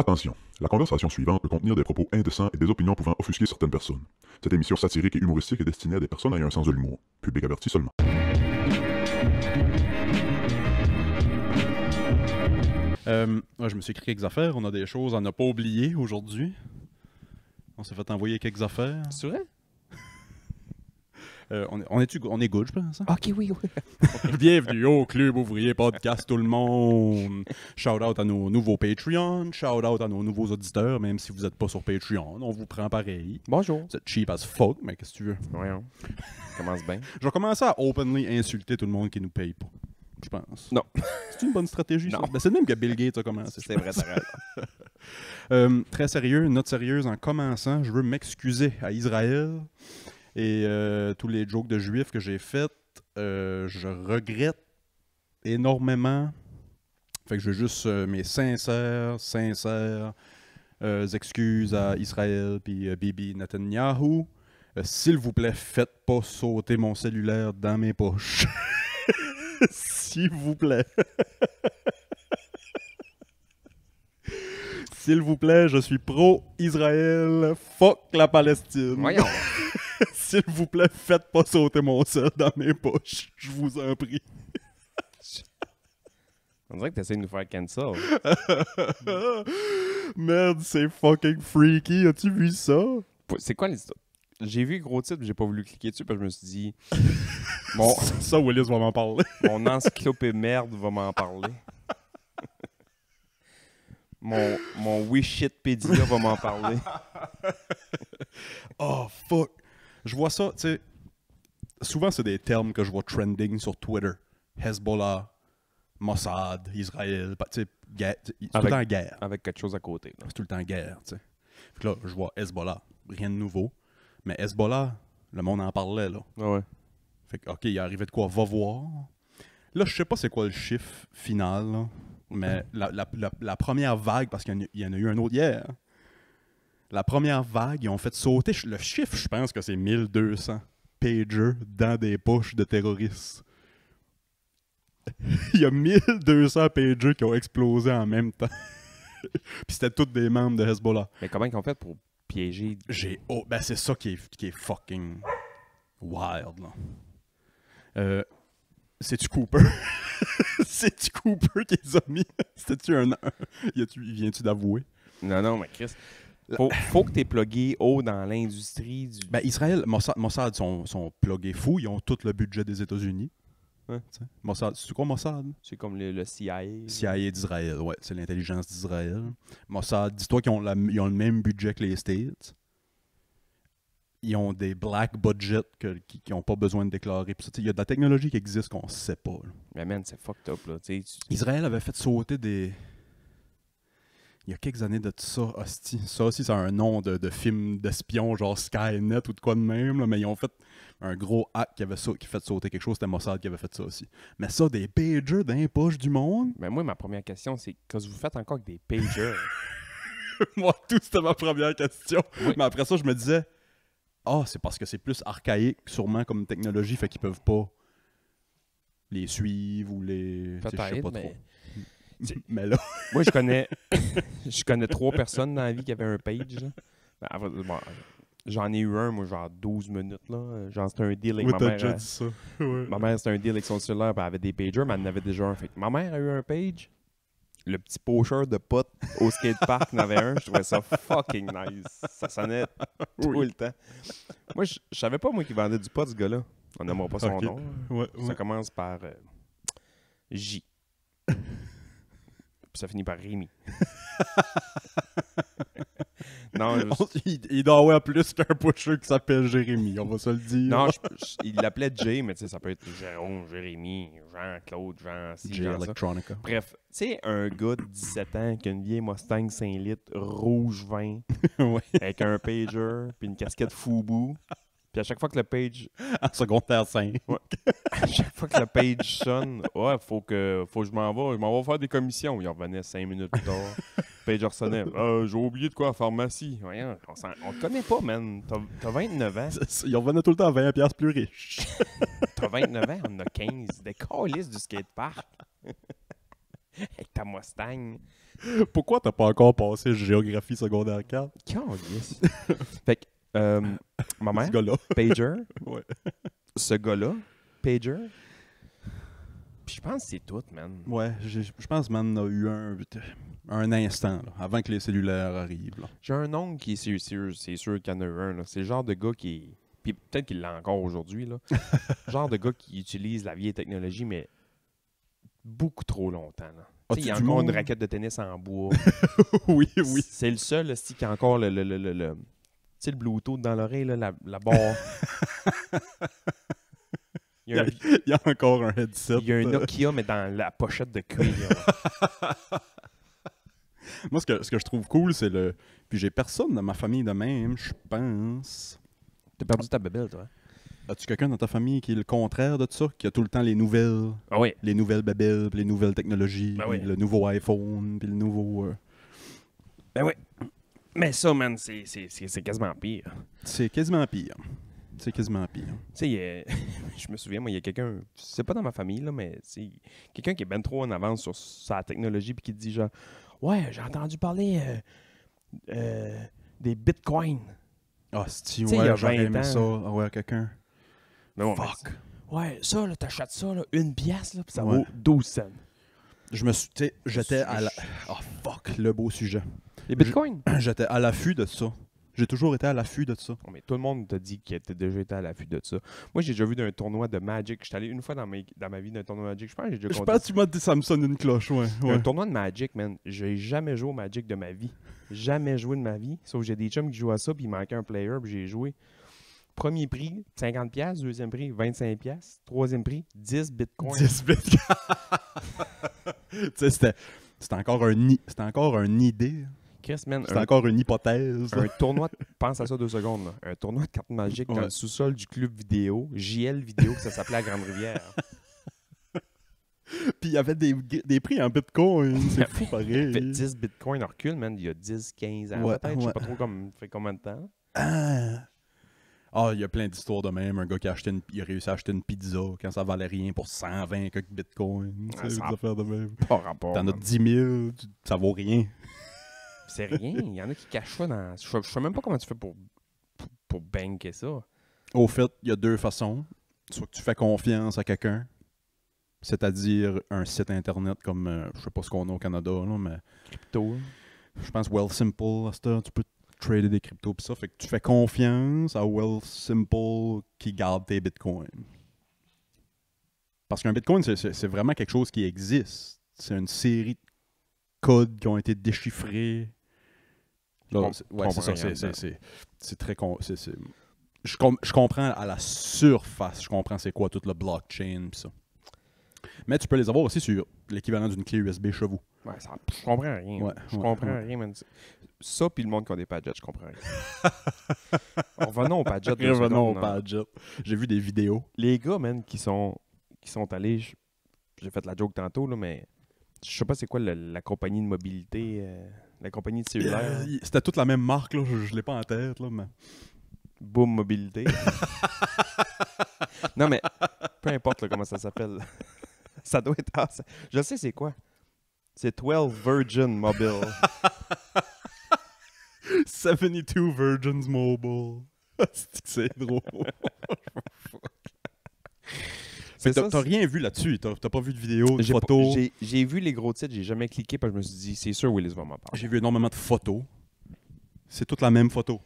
Attention, la conversation suivante peut contenir des propos indécents et des opinions pouvant offusquer certaines personnes. Cette émission satirique et humoristique est destinée à des personnes ayant un sens de l'humour. Public averti seulement. Euh, je me suis écrit quelques affaires. On a des choses à ne pas oublier aujourd'hui. On s'est fait envoyer quelques affaires. C'est vrai? Euh, on, est on est good, je pense? Ok, oui, oui. Bienvenue au Club Ouvrier Podcast, tout le monde. Shout out à nos nouveaux Patreons, shout out à nos nouveaux auditeurs, même si vous n'êtes pas sur Patreon, on vous prend pareil. Bonjour. C'est cheap as fuck, mais qu'est-ce que tu veux? Voyons. Commence bien. Je vais commencer à openly insulter tout le monde qui nous paye pas je pense. Non. C'est une bonne stratégie, non. ça. Ben, c'est même que Bill Gates a commencé. C'est vrai, euh, Très sérieux, note sérieuse, en commençant, je veux m'excuser à Israël et euh, tous les jokes de juifs que j'ai faites, euh, je regrette énormément. Fait que je veux juste euh, mes sincères, sincères excuses à Israël puis Bibi Netanyahu. S'il vous plaît, faites pas sauter mon cellulaire dans mes poches. S'il vous plaît. S'il vous plaît, je suis pro-Israël. Fuck la Palestine. S'il vous plaît, faites pas sauter mon sel dans mes poches. Je vous en prie. On dirait que t'essayes de nous faire cancel. Merde, c'est fucking freaky. As-tu vu ça? C'est quoi l'histoire? J'ai vu gros titre, j'ai pas voulu cliquer dessus parce que je me suis dit. Bon, ça, Willis va m'en parler. mon encyclopée merde va m'en parler. mon mon pédia va m'en parler. oh fuck! je vois ça, tu sais, souvent c'est des termes que je vois trending sur Twitter. Hezbollah, Mossad, Israël, tu sais, tout le temps guerre. Avec quelque chose à côté. C'est tout le temps guerre, tu sais. là, je vois Hezbollah, rien de nouveau. Mais Hezbollah, le monde en parlait, là. Ah ouais. Fait que, OK, il a arrivé de quoi, va voir. Là, je sais pas c'est quoi le chiffre final, mais mm-hmm. la, la, la, première vague, parce qu'il y en a eu un autre hier, la première vague, ils ont fait sauter le chiffre, je pense que c'est 1200 pagers dans des poches de terroristes. Il y a 1200 pagers qui ont explosé en même temps. Puis c'était tous des membres de Hezbollah. Mais comment ils ont fait pour piéger J'ai oh, ben c'est ça qui est, fucking wild là. Euh, c'est-tu Cooper? C'est-tu Cooper qui les a mis? C'était-tu un. Viens-tu d'avouer? Non, non, mais Chris, faut, faut que tu es plugué haut dans l'industrie du. Ben, Israël, Mossad, Mossad sont, sont plugués fous. Ils ont tout le budget des États-Unis. Mossad, c'est quoi Mossad? C'est comme le, CIA. CIA d'Israël, ouais. C'est l'intelligence d'Israël. Mossad, dis-toi qu'ils ont, ont le même budget que les States. Ils ont des black budgets qu'ils qui n'ont pas besoin de déclarer. Il y a de la technologie qui existe qu'on ne sait pas. c'est fucked up. Là. Israël avait fait sauter des, il y a quelques années de ça, hostie. Ça aussi, c'est un nom de, de film d'espion, genre Skynet ou de quoi de même, mais ils ont fait un gros hack qui avait ça, qui fait sauter quelque chose, c'était Mossad qui avait fait ça aussi. Mais ça, des pagers d'un poche du monde. Mais moi, ma première question, c'est qu'est-ce que vous faites encore avec des pagers? moi, tout, c'était ma première question. Mais après ça, je me disais, ah, c'est parce que c'est plus archaïque, sûrement, comme technologie, fait qu'ils peuvent pas les suivre ou les. sais pas trop. Mais là. moi, je connais, je connais trois personnes dans la vie qui avaient un page. Ben, j'en ai eu un, moi, genre 12 minutes. là. Genre, c'était un deal avec Oui, ma mère. déjà euh, dit ça. Ma mère, c'était un deal avec son cellulaire, elle avait des pagers, mais elle en avait déjà un. Fait ma mère a eu un page. Le petit pocheur de potes au skatepark en avait un. Je trouvais ça fucking nice. Ça sonnait tout le temps. Moi, je savais pas, moi, qui vendait du pot, ce gars-là. On n'aimera pas son nom. Ça commence par euh, J. Puis ça finit par Rémi. non, il, doit avoir plus qu'un pusher qui s'appelle Jérémy, on va se le dire. Non, je, il l'appelait Jay, mais tu sais, ça peut être Jérôme, Jérémy, Jean-Claude, Jean, si, Electronica. Ça. Bref, tu sais, un gars de 17 ans qui une vieille Mustang 5 litres, rouge vin, avec un pager, puis une casquette foubou. Puis à chaque fois que le page. En secondaire 5. à chaque fois que le page sonne, ouais, faut que, faut que je m'en vais. Je m'en vais faire des commissions. Il revenait cinq minutes plus tard. page sonnait Euh, ah, j'ai oublié de quoi pharmacie. on, on te connaît pas, man. T'as 29 ans. Il revenait tout le temps à 20 pièces plus riche. T'as 29 ans, on a 15. Des calices du skatepark. Avec ta Mustang. Pourquoi t'as pas encore passé géographie secondaire 4? Calice. fait que euh, ma mère. Ce gars-là. Pager. ouais. Ce gars-là. Pager. Puis je pense que c'est tout, man. Ouais, je, pense que man a eu un, instant, avant que les cellulaires arrivent. J'ai un oncle qui, c'est sûr, c'est sûr qu'il y en a eu un. C'est le genre de gars qui. Puis peut-être qu'il l'a encore aujourd'hui, là. genre de gars qui utilise la vieille technologie, mais beaucoup trop longtemps. Là. il a encore une raquette de tennis en bois. oui, oui. C'est le seul, qui a encore le, le sais, le Bluetooth dans l'oreille, là, la barre. Il y, a encore un headset. Il y a un Nokia, mais dans la pochette de cuir. Moi, ce que, ce que, je trouve cool, c'est le. Puis j'ai personne dans ma famille de même, je pense. T'as perdu ta bébelle, toi. Hein? As-tu quelqu'un dans ta famille qui est le contraire de ça, qui a tout le temps les nouvelles ah oui. Les nouvelles babelles, les nouvelles technologies, ben le nouveau iPhone, puis le nouveau. Euh, ben oui. Mais ça, man, c'est quasiment pire. C'est quasiment pire. C'est quasiment pire. Tu sais, je me souviens, moi, il y a quelqu'un, c'est pas dans ma famille, là, mais c'est quelqu'un qui est ben trop en avance sur sa technologie puis qui dit genre Ouais, j'ai entendu parler euh, euh, des bitcoins. Ah, si, ouais, j'aurais aimé ça. ouais, quelqu'un. Fuck. Ouais, ça, là, t'achètes ça, là, une pièce, là, ça vaut 12 cents je me suis. J'étais à la. Oh fuck, le beau sujet. Les bitcoins J'étais à l'affût de ça. J'ai toujours été à l'affût de ça. Oh, mais tout le monde t'a dit qu'il était déjà été à l'affût de ça. Moi, j'ai déjà vu d'un tournoi de Magic. J'étais allé une fois dans, dans ma vie d'un tournoi de Magic. Je pense que j'ai déjà Je pense que tu m'as dit ça me sonne une cloche, ouais. Un tournoi de Magic, man. J'ai jamais joué au Magic de ma vie. Jamais joué de ma vie. Sauf que j'ai des chums qui jouent à ça, puis il manquait un player, puis j'ai joué. Premier prix, 50$. Deuxième prix, 25$. Troisième prix, 10 bitcoins. 10 bitcoins. c'était, encore, un, c'était encore une idée. Chris, c'est encore une hypothèse. Un tournoi, de, pense à ça deux secondes. Un tournoi de cartes magiques dans le sous-sol du club vidéo, JL Vidéo, que ça s'appelait à Grande-Rivière. Puis il y avait des, des prix en bitcoin. C'est fou pareil. Fait 10 bitcoins en recul, man, il y a 10, 15 ans. peut-être, je sais pas trop comme, fait combien de temps. Ah, ah, il y a plein d'histoires de même. Un gars qui a, il a réussi à acheter une pizza quand ça valait rien pour 120 quelques bitcoins. c'est ça affaires de même. Pas rapport. T'en as 10 000, ça vaut rien. C'est rien. Il y en a qui cachent ça dans. Je, sais même pas comment tu fais pour, pour, banker ça. Au fait, il y a deux façons. Soit que tu fais confiance à quelqu'un, c'est-à-dire un site internet comme, euh, je sais pas ce qu'on a au Canada, là, mais. Crypto. Je pense Well Simple, tu peux trader des cryptos que tu fais confiance à Wealth Simple qui garde tes bitcoins. Parce qu'un bitcoin, c'est vraiment quelque chose qui existe. C'est une série de codes qui ont été déchiffrés. ouais, c'est très. Con, je, je comprends à la surface, je comprends c'est quoi tout le blockchain pis ça. Mais tu peux les avoir aussi sur l'équivalent d'une clé USB chez vous. Ouais, je comprends rien. je comprends rien, man. Ça, puis le monde qui a des Padgets, je comprends rien. Revenons au Padget. J'ai vu des vidéos. Les gars, man, qui sont, qui sont allés, j'ai fait la joke tantôt, là, mais je sais pas c'est quoi la compagnie de mobilité, euh, la compagnie de cellulaire. Euh, c'était toute la même marque, là, je, je l'ai pas en tête, là, mais. Boom Mobilité. Non, mais peu importe comment ça s'appelle. ça doit être. Je sais c'est quoi. C'est 12 Virgin Mobile. 72 Virgins Mobile. cest drôle. t'as- rien vu là-dessus. T'as pas vu de vidéo, de j'ai j'ai vu les gros titres, j'ai jamais cliqué parce que je me suis dit, c'est sûr Willis va m'en parler. J'ai vu énormément de photos. C'est toute la même photo.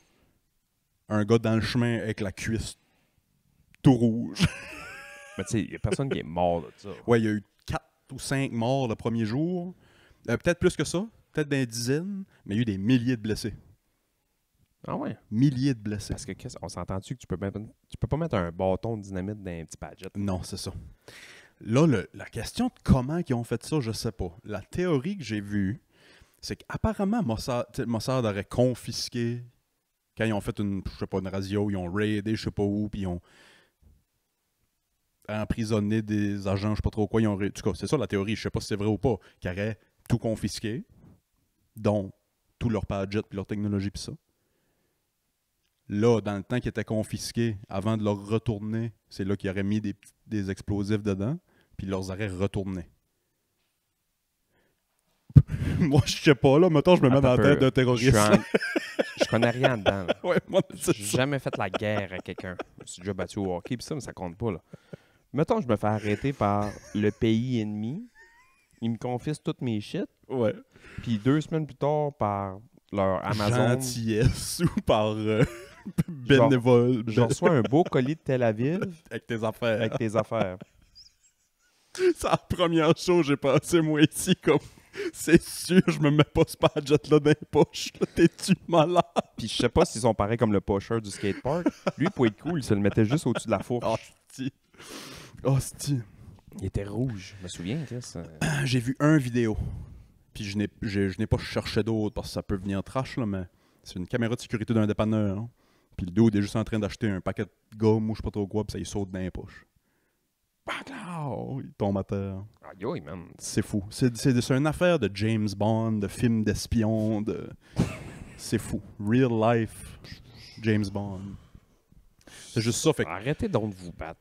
Un gars dans le chemin avec la cuisse rouge. Mais tu sais, il n'y a personne qui est mort de ça. Ouais, il y a eu quatre ou cinq morts le premier jour. Euh, peut-être plus que ça, peut-être des dizaines, mais il y a eu des milliers de blessés. Ah ouais? Milliers de blessés. Parce que qu'est-ce- on s'entend-tu que tu peux, tu peux pas mettre un bâton de dynamite dans un petit padjet? Non, c'est ça. Là, le- la question de comment ils ont fait ça, je sais pas. La théorie que j'ai vue, c'est qu'apparemment, Mossad, Mossad aurait confisqué quand ils ont fait une, je radio, ils ont raidé, je sais pas où, puis ils ont, emprisonné des agents, je sais pas trop quoi. Ils ont, en tout cas, c'est ça la théorie, je sais pas si c'est vrai ou pas, qui auraient tout confisqué, dont tout leur budget puis leur technologie, puis ça. Là, dans le temps qu'ils étaient confisqués, avant de leur retourner, c'est là qu'ils auraient mis des, explosifs dedans, puis ils leur auraient retourné. moi, je sais pas, là, mettons, je me mets dans la tête d'un terroriste. Je, connais rien dedans. ouais, moi, J'ai jamais fait la guerre à quelqu'un. Je suis déjà battu au hockey, pis ça, mais ça compte pas, là. Mettons, je me fais arrêter par le pays ennemi. Ils me confisquent toutes mes shit. Ouais. Puis deux semaines plus tard, par leur Amazon. Gentillesse ou par euh, bénévole. Je reçois un beau colis de Tel Aviv. Avec tes affaires. Avec tes affaires. C'est la première chose que j'ai passé moi, ici, comme c'est sûr, je me mets pas ce padjet là dans les poches. T'es-tu malade? Puis je sais pas s'ils sont pareils comme le pocheur du skatepark. Lui, pour être cool, il se le mettait juste au-dessus de la fourche. Ah, Hostie. Il était rouge, je me souviens, Chris. J'ai vu un vidéo. Puis je n'ai, pas cherché d'autres parce que ça peut venir trash, là, mais c'est une caméra de sécurité d'un dépanneur. Hein. Puis le dude est juste en train d'acheter un paquet de gomme ou je sais pas trop quoi, puis ça il saute dans les poches. Il tombe à terre. C'est fou. C'est, c'est une affaire de James Bond, de film d'espion, de. c'est fou. Real life James Bond. C'est juste ça. Arrêtez donc de vous battre,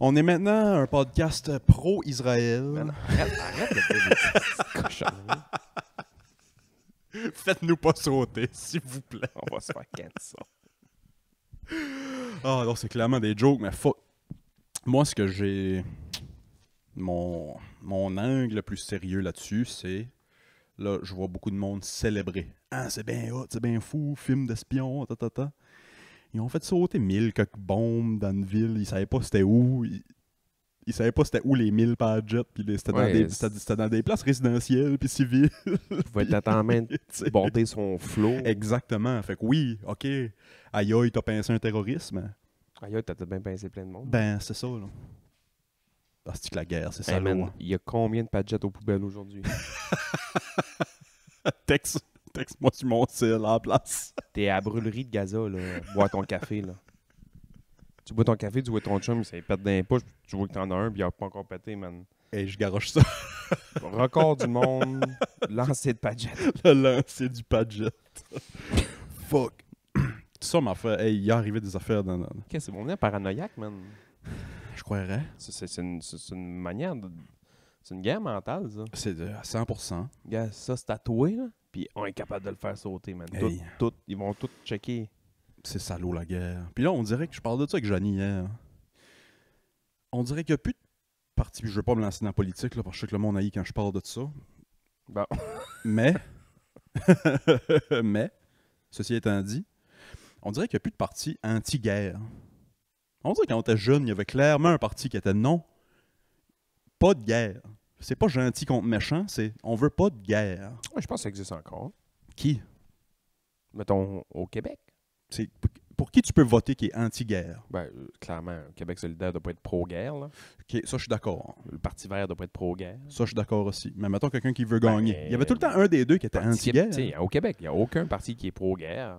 On est maintenant un podcast pro-Israël. Arrête, arrête de Faites-nous pas sauter, s'il vous plaît. On va se faire ça. Ah non, c'est clairement des jokes, mais faut Moi, ce que j'ai. Mon, mon angle le plus sérieux là-dessus, c'est. Là, je vois beaucoup de monde célébrer. Ah, c'est bien hot, c'est bien fou, film d'espion, ta ta ta. Ils ont fait sauter mille quelques bombes dans une ville. Ils savaient pas c'était où. Ils, savaient pas c'était où les mille padjets. Puis c'était dans, des places résidentielles puis civiles. Il pouvait être en main de border son flot. Exactement. Fait que oui, OK. Aïe, aïe, t'as pincé un terrorisme. Aïe, t'as bien pincé plein de monde. Ben, c'est ça, là. Ah, c'est la guerre, c'est ça. Hein? Il y a combien de padjets aux poubelles aujourd'hui? Texas moi tu mon cil à la place. T'es à brûlerie de Gaza, là. Bois ton café, là. Tu bois ton café, tu vois ton chum, ça pète dans les tu vois que t'en as un, puis il a pas encore pété, man. Et je garoche ça. Record du monde, lancer de Padgett. Le lancer du Padgett. Fuck. Tout ça m'a fait. Hey, il est arrivé des affaires dans. que c'est bon, on paranoïaque, man. Je croirais. C'est une, manière de. C'est une guerre mentale, ça. C'est de à 100%. Gars, ça, c'est tatoué, là puis on est capable de le faire sauter, maintenant. ils vont tout checker. C'est salaud la guerre. Puis là, on dirait que je parle de ça avec Johnny hier. Hein. On dirait qu'il n'y a plus de parti. Je veux pas me lancer dans la politique, là, parce que je sais que le monde haït quand je parle de ça. Bon. Mais, mais, ceci étant dit, on dirait qu'il n'y a plus de parti anti-guerre. On dirait que quand on était jeune, il y avait clairement un parti qui était non, pas de guerre. C'est pas gentil contre méchant, c'est on veut pas de guerre. Oui, je pense que ça existe encore. Qui Mettons au Québec. C'est pour qui tu peux voter qui est anti-guerre ben, euh, Clairement, Québec solidaire doit pas être pro-guerre. ça, je suis d'accord. Le Parti vert doit pas être pro-guerre. Ça, je suis d'accord aussi. Mais mettons quelqu'un qui veut gagner. Ben, il y avait tout le temps un des deux qui était anti-guerre. Au Québec, il n'y a aucun parti qui est pro-guerre.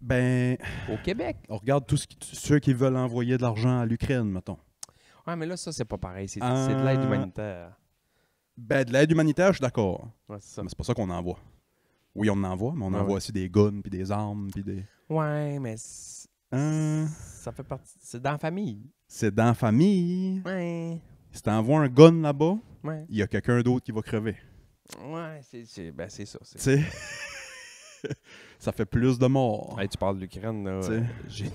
Ben. Au Québec. On regarde tous ceux qui veulent envoyer de l'argent à l'Ukraine, mettons. Oui, mais là, ça, c'est pas pareil. C'est de ah. l'aide humanitaire. Ben, de l'aide humanitaire, je suis d'accord. c'est ça. Mais c'est pas ça qu'on envoie. Oui, on envoie, mais on ben envoie aussi des guns, puis des armes, puis des... Ouais, mais... Hein? Ça fait partie... C'est dans la famille. C'est dans la famille. Ouais. Si t'envoies un gun là-bas, il y a quelqu'un d'autre qui va crever. Ouais, c'est ben c'est ça. C'est... ça fait plus de morts. tu parles de l'Ukraine, là. Euh, j'ai,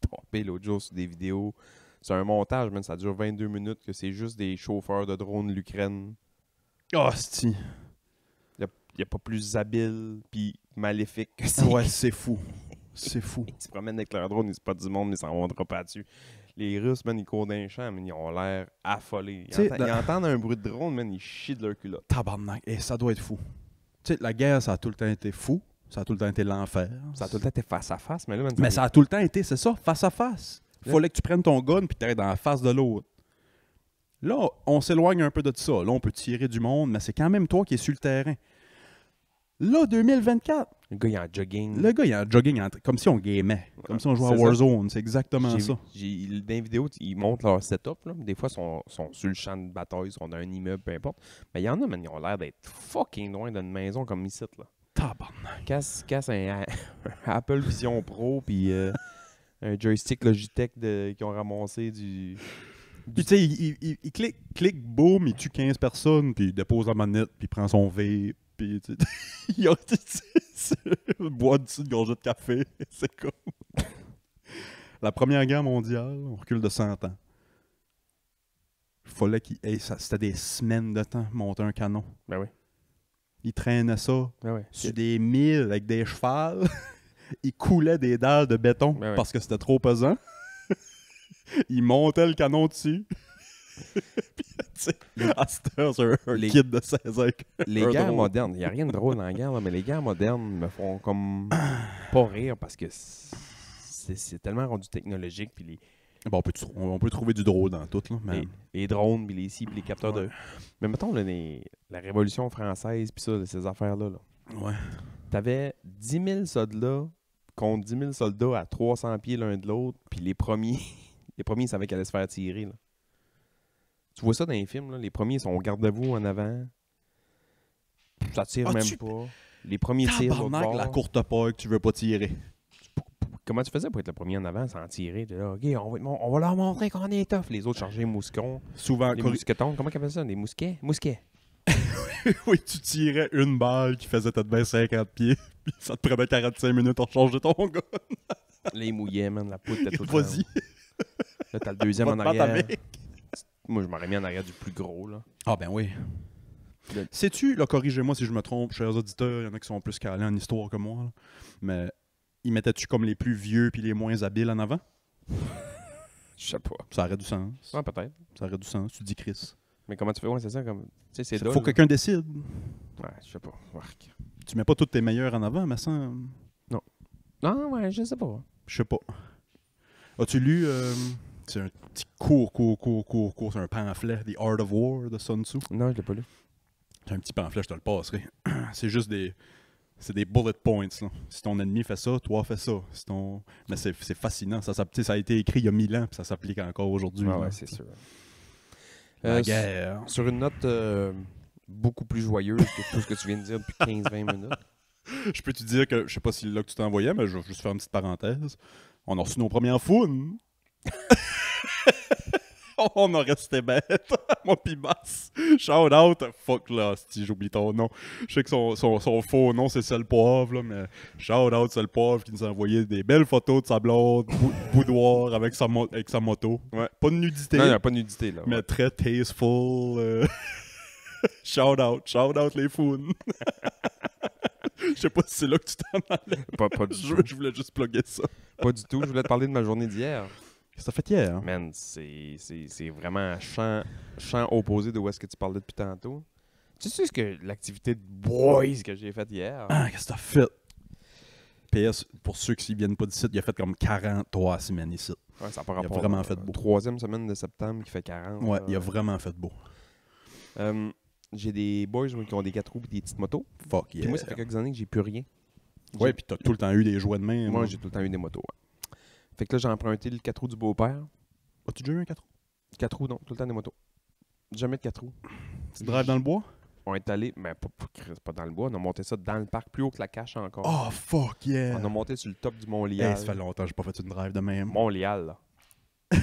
tombé l'autre jour sur des vidéos. C'est un montage, mais ça dure 22 minutes, que c'est juste des chauffeurs de drones l'Ukraine Oh, il n'y a, pas plus habile puis maléfique que ça. Ouais, c'est fou. C'est fou. ils se promènent avec leur drone, ils pas du monde, mais ils s'en rendront pas dessus. Les Russes, man, ils courent d'un champ, mais ils ont l'air affolés. Ils, ils, entendent un bruit de drone, man, ils chient de leur culotte. Tabarnak, et eh, ça doit être fou. Tu sais, la guerre, ça a tout le temps été fou. Ça a tout le temps été l'enfer. Ça a tout le temps été face à face, mais là, Mais ça a tout le temps été, c'est ça, face à face. Fallait que tu prennes ton gun puis t'arrêtes dans la face de l'autre. Là, on s'éloigne un peu de ça. Là, on peut tirer du monde, mais c'est quand même toi qui es sur le terrain. Là, 2024. Le gars, il est en jogging. Le gars, il est en jogging, comme si on gamait, comme si on jouait à Warzone. C'est exactement ça. dans les vidéos, ils montrent leur setup. Des fois, ils sont, sur le champ de bataille, ils sont dans un immeuble, peu importe. Mais il y en a, mais ils ont l'air d'être fucking loin d'une maison comme ici. Là. Tabarnak. Casse, un, Apple Vision Pro, puis euh, un joystick Logitech de, ont ramassé du. Puis tu sais, il, clique, clique, boum, il tue 15 personnes, puis il dépose la manette, puis il prend son V, puis il boit dessus une gorgée de café. C'est comme. la Première Guerre mondiale, on recule de 100 ans. Il fallait qu'il. c'était des semaines de temps monter un canon. Ben oui. Il traînait ça ben sur des milles avec des chevals. il coulait des dalles de béton ben parce que c'était trop pesant. il montait le canon dessus. Puis, les, un de 16 Les guerres modernes, il n'y a rien de drôle dans la guerre, mais les guerres modernes me font comme pas rire parce que c'est tellement rendu technologique. Puis les, bon, on, peut, trouver du drôle dans tout. Là, mais... les, drones, puis les cibles, les capteurs de. Mais mettons la Révolution française, puis ça, ces affaires-là. Là. Ouais. T'avais 10 000 soldats contre 10 000 soldats à 300 pieds l'un de l'autre, puis les premiers. Les premiers, ils savaient qu'ils allaient se faire tirer. Là. Tu vois ça dans les films, là. les premiers sont garde-vous en avant. Ça tire même pas. Les premiers tirent. pas la courte que tu veux pas tirer. Comment tu faisais pour être le premier en avant sans tirer? on va, leur montrer qu'on est tough. Les autres chargés mousquons. Souvent, les mousquetons. Comment ils appellent ça? Des mousquets? Mousquets. oui, tu tirais une balle qui faisait peut-être 50 pieds, puis ça te prenait 45 minutes en change de ton gun. les mouillés, man, la poudre, était tout Vas-y. Là, t'as le deuxième en arrière. Moi, je m'aurais mis en arrière du plus gros. Là. Ah, ben oui. Sais-tu, là, corrigez-moi si je me trompe, chers auditeurs, il y en a qui sont plus calés en histoire que moi, mais ils mettaient-tu comme les plus vieux puis les moins habiles en avant? Je sais pas. Ça aurait du sens. Ouais, peut-être. Ça aurait du sens. Tu dis Chris. Mais comment tu fais? c'est ça. Comme... Tu Faut que quelqu'un décide. Ouais, je sais pas. Tu mets pas tous tes meilleurs en avant, mais ça. Non. Non, ouais, je sais pas. Je sais pas. As-tu lu. Euh, c'est un petit court, court, court, court, court. C'est un pamphlet, The Art of War de Sun Tzu. Non, je l'ai pas lu. C'est un petit pamphlet, je te le passerai. C'est juste des. C'est des bullet points. Là. Si ton ennemi fait ça, toi fais ça. Si ton... Mais c'est fascinant. Ça, ça, ça a été écrit il y a mille ans, puis ça s'applique encore aujourd'hui. Ah ouais, c'est sûr. Euh, guerre. Sur une note euh, beaucoup plus joyeuse que tout ce que tu viens de dire depuis 15-20 minutes. je peux te dire que, je sais pas si là que tu t'envoyais, mais je vais juste faire une petite parenthèse. On a reçu nos premières founes. on a resté bête. Mon pibas. Shout out. Fuck là, si j'oublie ton nom. Je sais que son, son, faux nom, c'est seul là, mais shout out seul Poivre qui nous a envoyé des belles photos de sa blonde, boudoir avec sa, moto. Ouais. Pas de nudité. Non, il a pas de nudité là. Mais très tasteful. Euh. shout out. Shout out les founes. Je sais pas si c'est là que tu t'en allais. Pas, pas du je, Je voulais juste plugger ça. Pas du tout. Je voulais te parler de ma journée d'hier. Qu'est-ce que t'as fait hier? Man, c'est vraiment un champ opposé de où est-ce que tu parlais depuis tantôt. Tu sais ce que l'activité de boys que j'ai faite hier? Ah, qu'est-ce que t'as fait? PS, pour ceux qui viennent pas du site, il a fait comme 43 semaines ici. Ouais, ça a pas rapport. Il a vraiment fait beau. Troisième semaine de septembre qui fait 40. Ouais, il a vraiment fait beau. Euh, j'ai des boys qui ont des 4 roues et des petites motos. Fuck yeah. moi, ça fait quelques années que j'ai plus rien. Ouais, puis t'as tout le temps eu des jouets de main. Moi, j'ai tout le temps eu des motos. ouais. Fait que là, j'ai emprunté le 4 roues du beau-père. As-tu déjà eu un 4 roues 4 roues, non, tout le temps des motos. Jamais de 4 roues. Tu drives dans le bois On est allé, mais pas, dans le bois, on a monté ça dans le parc, plus haut que la cache encore. Oh fuck yeah On a monté sur le top du Mont eh, Lial. ça fait longtemps que j'ai pas fait une drive de même. Mont Lial, là.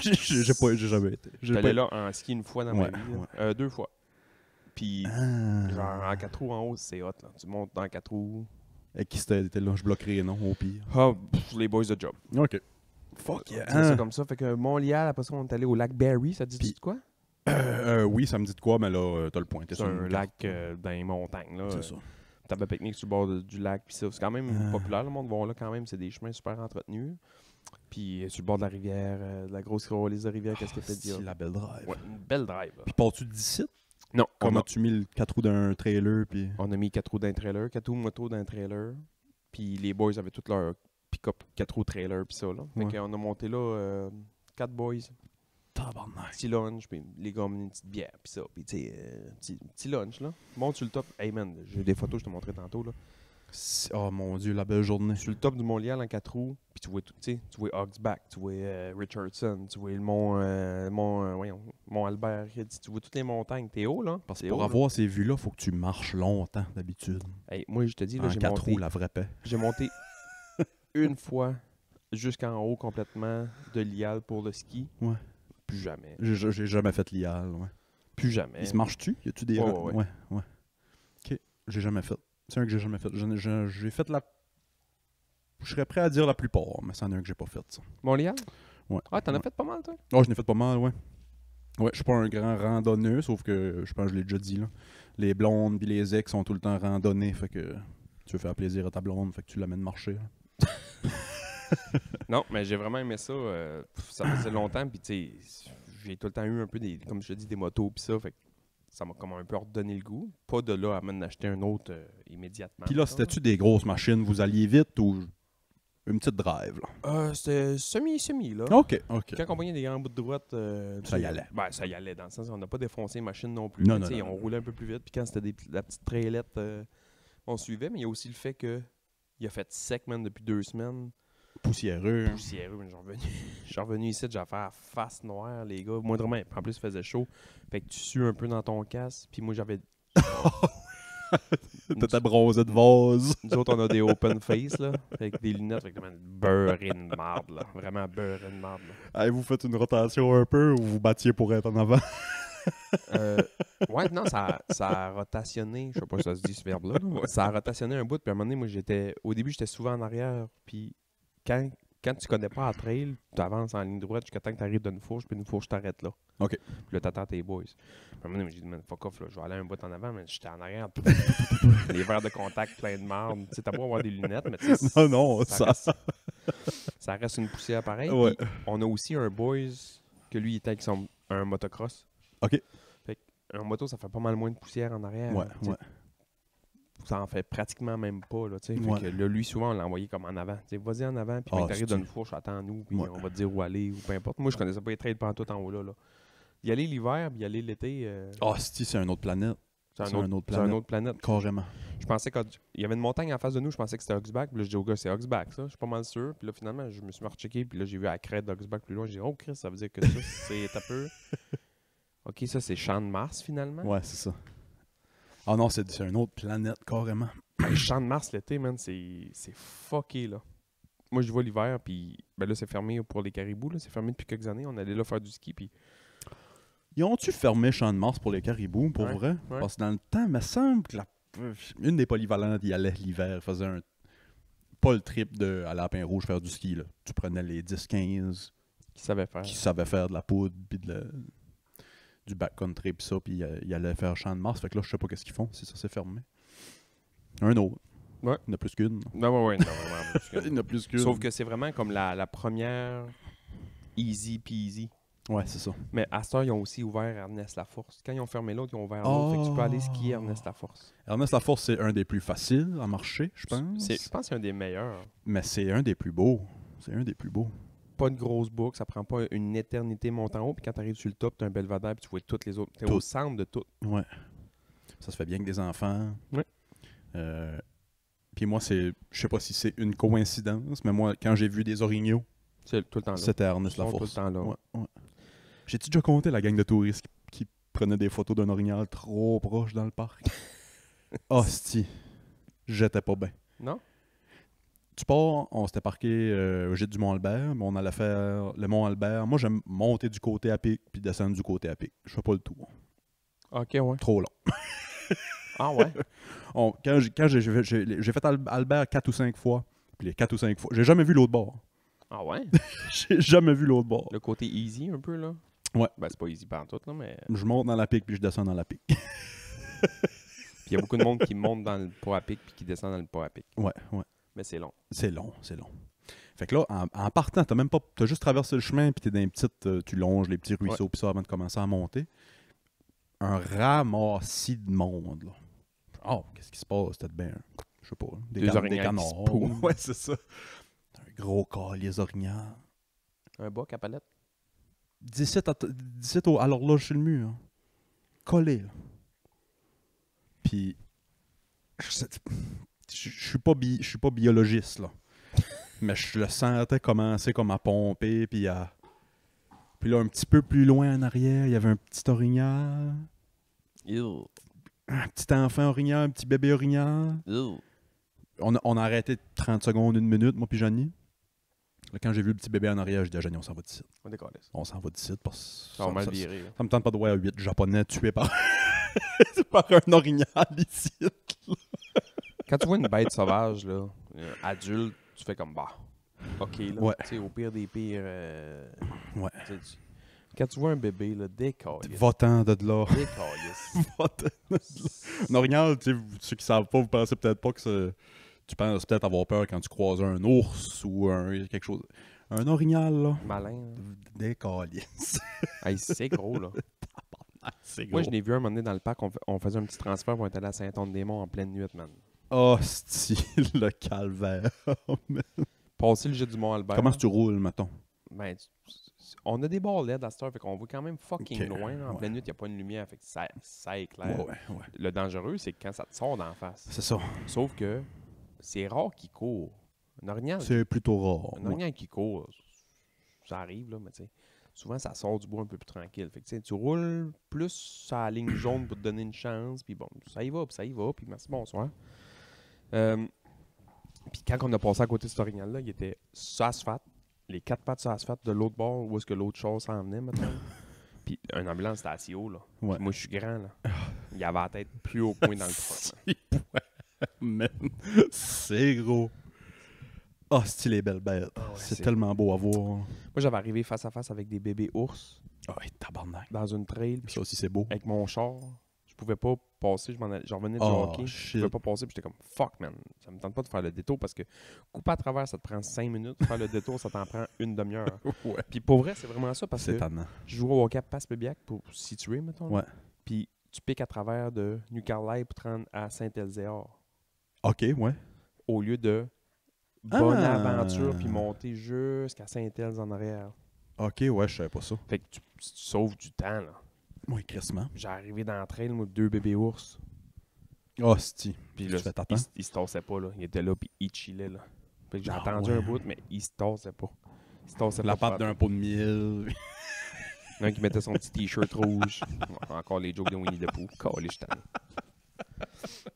j'ai jamais été. J'étais allé là en ski une fois dans ma vie. Euh, deux fois. Puis, ah. genre, en 4 roues en haut, c'est hot. Tu montes dans 4 roues. Et qui c'était là, je bloquerai non au pire. Ah, les boys de job. OK. Fuck yeah. C'est comme ça. Fait que Montréal, après ça, on est allé au lac Barry. Ça te dit quoi? Euh, euh, oui, ça me dit de quoi, mais là, euh, t'as le point. C'est un lac euh, dans les montagnes. là. C'est ça. T'as un pique-nique sur le bord du lac. Puis c'est quand même populaire. Le monde va là quand même. C'est des chemins super entretenus. Puis sur le bord de la rivière, de la grosse de rivière, qu'est-ce que ah, t'as dit? C'est la belle drive. Ouais, une belle drive. Puis pars-tu d'ici non. comment on tu mis 4 roues d'un trailer? Puis... On a mis 4 roues d'un trailer, 4 motos d'un trailer. Puis les boys avaient toutes leurs pick-up 4 roues trailer, puis ça. Là. Fait ouais. qu'on a monté là 4 euh, boys. Tabarnak. Petit lunch, puis les gars ont mis une petite bière, puis ça. Puis tu sais, euh, petit, petit, lunch, là. Monte sur le top. Hey man, j'ai des photos, je te montrais tantôt, là. Oh mon dieu, la belle journée. Sur le top du mont Lial en quatre roues, puis tu vois tout, tu vois Hogsback, tu vois euh, Richardson, tu vois le mont, euh, euh, mont, Albert, tu vois toutes les montagnes. T'es haut là. pour avoir ces vues-là, faut que tu marches longtemps d'habitude. moi je te dis, j'ai monté. roues, la vraie paix. J'ai monté une fois jusqu'en haut complètement de Lial pour le ski. Ouais. Plus jamais. J'ai jamais fait Lial, ouais. Plus jamais. Il se marche-tu? Y a-tu des. Oh, ouais. ouais. Ok, j'ai jamais fait. C'est un que j'ai jamais fait. J'ai fait la. Je serais prêt à dire la plupart, mais c'est un que j'ai pas fait. Ça. Montréal? Ouais. Ah, t'en as fait pas mal, toi? Oh, je n'ai fait pas mal, ouais. Ouais, je suis pas un grand randonneur, sauf que je pense que je l'ai déjà dit. Là. Les blondes pis les ex sont tout le temps randonnées, fait que tu veux faire plaisir à ta blonde, fait que tu l'amènes marcher. non, mais j'ai vraiment aimé ça. Euh, ça faisait longtemps, puis tu sais, j'ai tout le temps eu un peu des, comme je te dis, des motos puis ça, fait que ça m'a comme un peu redonné le goût. Pas de là à m'en acheter un autre euh, immédiatement. Puis là, c'était-tu des grosses machines? Vous alliez vite ou une petite drive? Euh, c'était semi-semi, là. OK, OK. Quand on voyait des grands bouts de droite... Euh, ça y allait. Ben, ça y allait, dans le sens on n'a pas défoncé les machines non plus. Non, non, on roulait un peu plus vite. Puis quand c'était la petite trailette, euh, on suivait. Mais il y a aussi le fait que il a fait sec, man, depuis deux semaines. Poussiéreux. Poussiéreux, mais je suis revenu, ici, j'ai faire face noire, les gars. Moindrement, en plus, il faisait chaud. Fait que tu sues un peu dans ton casque. Puis moi, j'avais. T'as ta de vase. Nous autres, on a des open face, là. Avec des lunettes, avec vraiment beurré de marde, là. Vraiment beurré de marde, là. vous faites une rotation un peu ou vous battiez pour être en avant? Euh, ouais, non, ça, a rotationné. Je sais pas si ça se dit ce verbe-là. Ça a rotationné un bout. Puis à un moment donné, moi, j'étais. Au début, j'étais souvent en arrière. Puis quand, tu connais pas la trail, tu avances en ligne droite jusqu'à temps que tu arrives d'une fourche, puis une fourche t'arrête là. OK. Puis là, t'attends tes boys. Puis moi, j'ai dit, man, fuck off, là, je vais aller un bout en avant, mais j'étais en arrière. les verres de contact plein de marde. Tu sais, t'as pas avoir des lunettes, mais tu sais. Non, non, ça. Reste, ça reste une poussière pareille. On a aussi un boys que lui, il était avec son, un motocross. OK. Fait qu'un moto, ça fait pas mal moins de poussière en arrière. Ouais, ouais ça en fait pratiquement même pas. Là, sais que, là, lui, souvent, on l'envoyait comme en avant. Vas-y en avant, puis quand tu dans une fourche, attends-nous, puis on va te dire où aller, ou peu importe. Moi, je connaissais pas les trades pendant tout en haut là. Il Y aller l'hiver, puis y aller l'été. Euh, ah, si, c'est un autre planète. C'est un, autre planète. C'est un autre planète. Carrément. Je pensais qu'il y avait une montagne en face de nous, je pensais que c'était Oxback. Puis là, je dis au gars, c'est Oxback, ça. Je suis pas mal sûr. Puis là, finalement, je me suis rechecké. Puis là, j'ai vu la crête d'Oxback plus loin. J'ai dit, oh, Chris, ça veut dire que ça, c'est un peu. OK, ça, c'est Champ de Mars, finalement. Ouais, c'est ça. Ah non, c'est une autre planète, carrément. Le champ de Mars l'été, man, c'est fucké, là. Moi, je vois l'hiver, puis ben là, c'est fermé pour les caribous, là. C'est fermé depuis quelques années. On allait là faire du ski, puis. Ils ont-tu fermé Champ de Mars pour les caribous, pour vrai? Parce que dans le temps, il me semble que une des polyvalentes y allait l'hiver, faisait un... pas le trip de à Pin rouge faire du ski. Là. Tu prenais les 10-15 qui savaient faire. Qui savaient faire de la poudre puis de, du backcountry puis ça, puis il allait faire champ de Mars. Fait que là, je sais pas qu'est-ce qu'ils font, si ça s'est fermé. Un autre. Ouais. Il n'y en a plus qu'une. Non, ouais, ouais, il n'y a plus qu'une. Sauf que c'est vraiment comme la, la première easy peasy. Ouais, c'est ça. Mais à ce temps ils ont aussi ouvert Ernest Force. Quand ils ont fermé l'autre, ils ont ouvert l'autre. Fait que tu peux aller skier oh. Ernest Laforce. Ernest Force, c'est un des plus faciles à marcher, je pense. Je pense c'est un des meilleurs. Mais c'est un des plus beaux. C'est un des plus beaux pas une grosse boucle, ça prend pas une éternité montant haut. Puis quand tu sur le top, tu as un belvédère, puis tu vois toutes les autres. t'es au centre de tout. Ouais. Ça se fait bien avec des enfants. Ouais. Euh, puis moi, c'est, je sais pas si c'est une coïncidence, mais moi, quand j'ai vu des orignaux, c'est tout le C'était Arnus la force. Tout le temps là. Ouais, J'ai-tu déjà compté la gang de touristes qui, prenait prenaient des photos d'un orignal trop proche dans le parc? Hostie. J'étais pas bien. Non? sport, on s'était parqué euh, au gîte du Mont-Albert, mais on allait faire le Mont-Albert. Moi, j'aime monter du côté à pic puis descendre du côté à pic. Je fais pas le tour. OK, ouais. Trop long. ah ouais? quand j'ai fait Albert quatre ou cinq fois, puis les quatre ou cinq fois, j'ai jamais vu l'autre bord. Ah ouais? j'ai jamais vu l'autre bord. Le côté easy un peu, là? Ouais. Ben, c'est pas easy par là, mais... Je monte dans la pique, puis je descends dans la pique. il y a beaucoup de monde qui monte dans le pot à puis qui descend dans le pot à pic. Ouais, ouais mais c'est long. C'est long, c'est long. Fait que là, en, partant, t'as même pas. T'as juste traversé le chemin, puis t'es dans les petites. Euh, tu longes les petits ruisseaux, puis ça, avant de commencer à monter. Un ramassis de monde, là. Oh, qu'est-ce qui se passe? C'était bien. Je sais pas. Des, des, des canards. ouais, c'est ça. Un gros les orignal. Un bas Capalette. palette. 17 à, 17 au, à l'horloge le mur. Hein. Collé, là. Puis je suis pas, bi... je suis pas biologiste, là. mais je le sentais commencer comme à pomper, puis Puis là, un petit peu plus loin en arrière, il y avait un petit orignal. Un petit enfant orignal, un petit bébé orignal. On, on a arrêté 30 secondes, une minute, moi puis Johnny. quand j'ai vu le petit bébé en arrière, j'ai dit à Johnny, on s'en va d'ici. On On s'en va d'ici parce que ça, me tente pas de voir 8 Japonais tués par, par un orignal ici. Quand tu vois une bête sauvage, là, adulte, tu fais comme bah. OK, là. Tu sais, au pire des pires. Euh, ouais. Quand tu vois un bébé, là, décolle. Va-t'en de là. Décolle. Va-t'en de là. Norignal, tu sais, ceux qui savent pas, vous pensez peut-être pas que Tu penses peut-être avoir peur quand tu croises un ours ou un quelque chose. Un orignal, là. Malin. hein. Des c'est gros, là. C'est gros. Moi, je l'ai vu un moment donné dans le parc. On, faisait un petit transfert pour être allé à Saint-Anne-des-Monts en pleine nuit, man. Oh, style le calvaire. Passer le jet du Mont-Albert. Comment tu roules, mettons? Ben, on a des bords LED à cette heure, fait qu'on voit quand même fucking loin. En pleine nuit, il n'y a pas de lumière, fait que ça, ça éclaire. le dangereux, c'est quand ça te sort d'en face. C'est ça. Sauf que c'est rare qu'il court. Un orignal. C'est plutôt rare. Un orignal qui court, ça arrive, là, mais tu sais. Souvent, ça sort du bois un peu plus tranquille. Fait que, tu roules plus sur la ligne jaune pour te donner une chance, puis bon, ça y va, puis ça y va, puis merci, bonsoir. Euh, puis quand on a passé à côté de cet orignal-là, il était sur les quatre pattes sur de l'autre bord où est-ce que l'autre chose s'en venait maintenant. Puis un ambulance, c'était assez là. Moi, je suis grand, là. Ah. Il avait la tête plus haut point dans le front. C'est gros. Ah, oh, style les belles bêtes. Ah c'est tellement beau à voir. Moi, j'avais arrivé face à face avec des bébés ours. Ah, oh, tabarnak. Dans une trail. Ça aussi, c'est beau. Avec mon char. Je pouvais pas passer, je j'en revenais du oh, hockey, je pouvais pas passer, puis j'étais comme fuck man, ça me tente pas de faire le détour parce que couper à travers, ça te prend 5 minutes, faire le détour, ça t'en prend une demi-heure. Ouais. Puis pour vrai, c'est vraiment ça parce que je jouais au hockey à passe pour situer, mettons. Ouais. Puis tu piques à travers de New Carlisle pour te rendre à saint elzéor OK, ouais. au lieu de ah! bonne aventure puis monter jusqu'à saint elzéor en arrière. OK, ouais, je savais pas ça. Fait que tu sauves du temps là. Oui, crissement. J'ai arrivé dans la trail, moi, deux bébés ours. Hostie. Puis là, il, se tassait pas, là. Il était là, puis il chillait, là. que j'ai entendu ah, un hein. bout, mais il se tassait pas. Il se tassait La pâte d'un pot de miel. L'un qui mettait son petit t-shirt rouge. Encore les jokes de Winnie the Pooh. Calé, je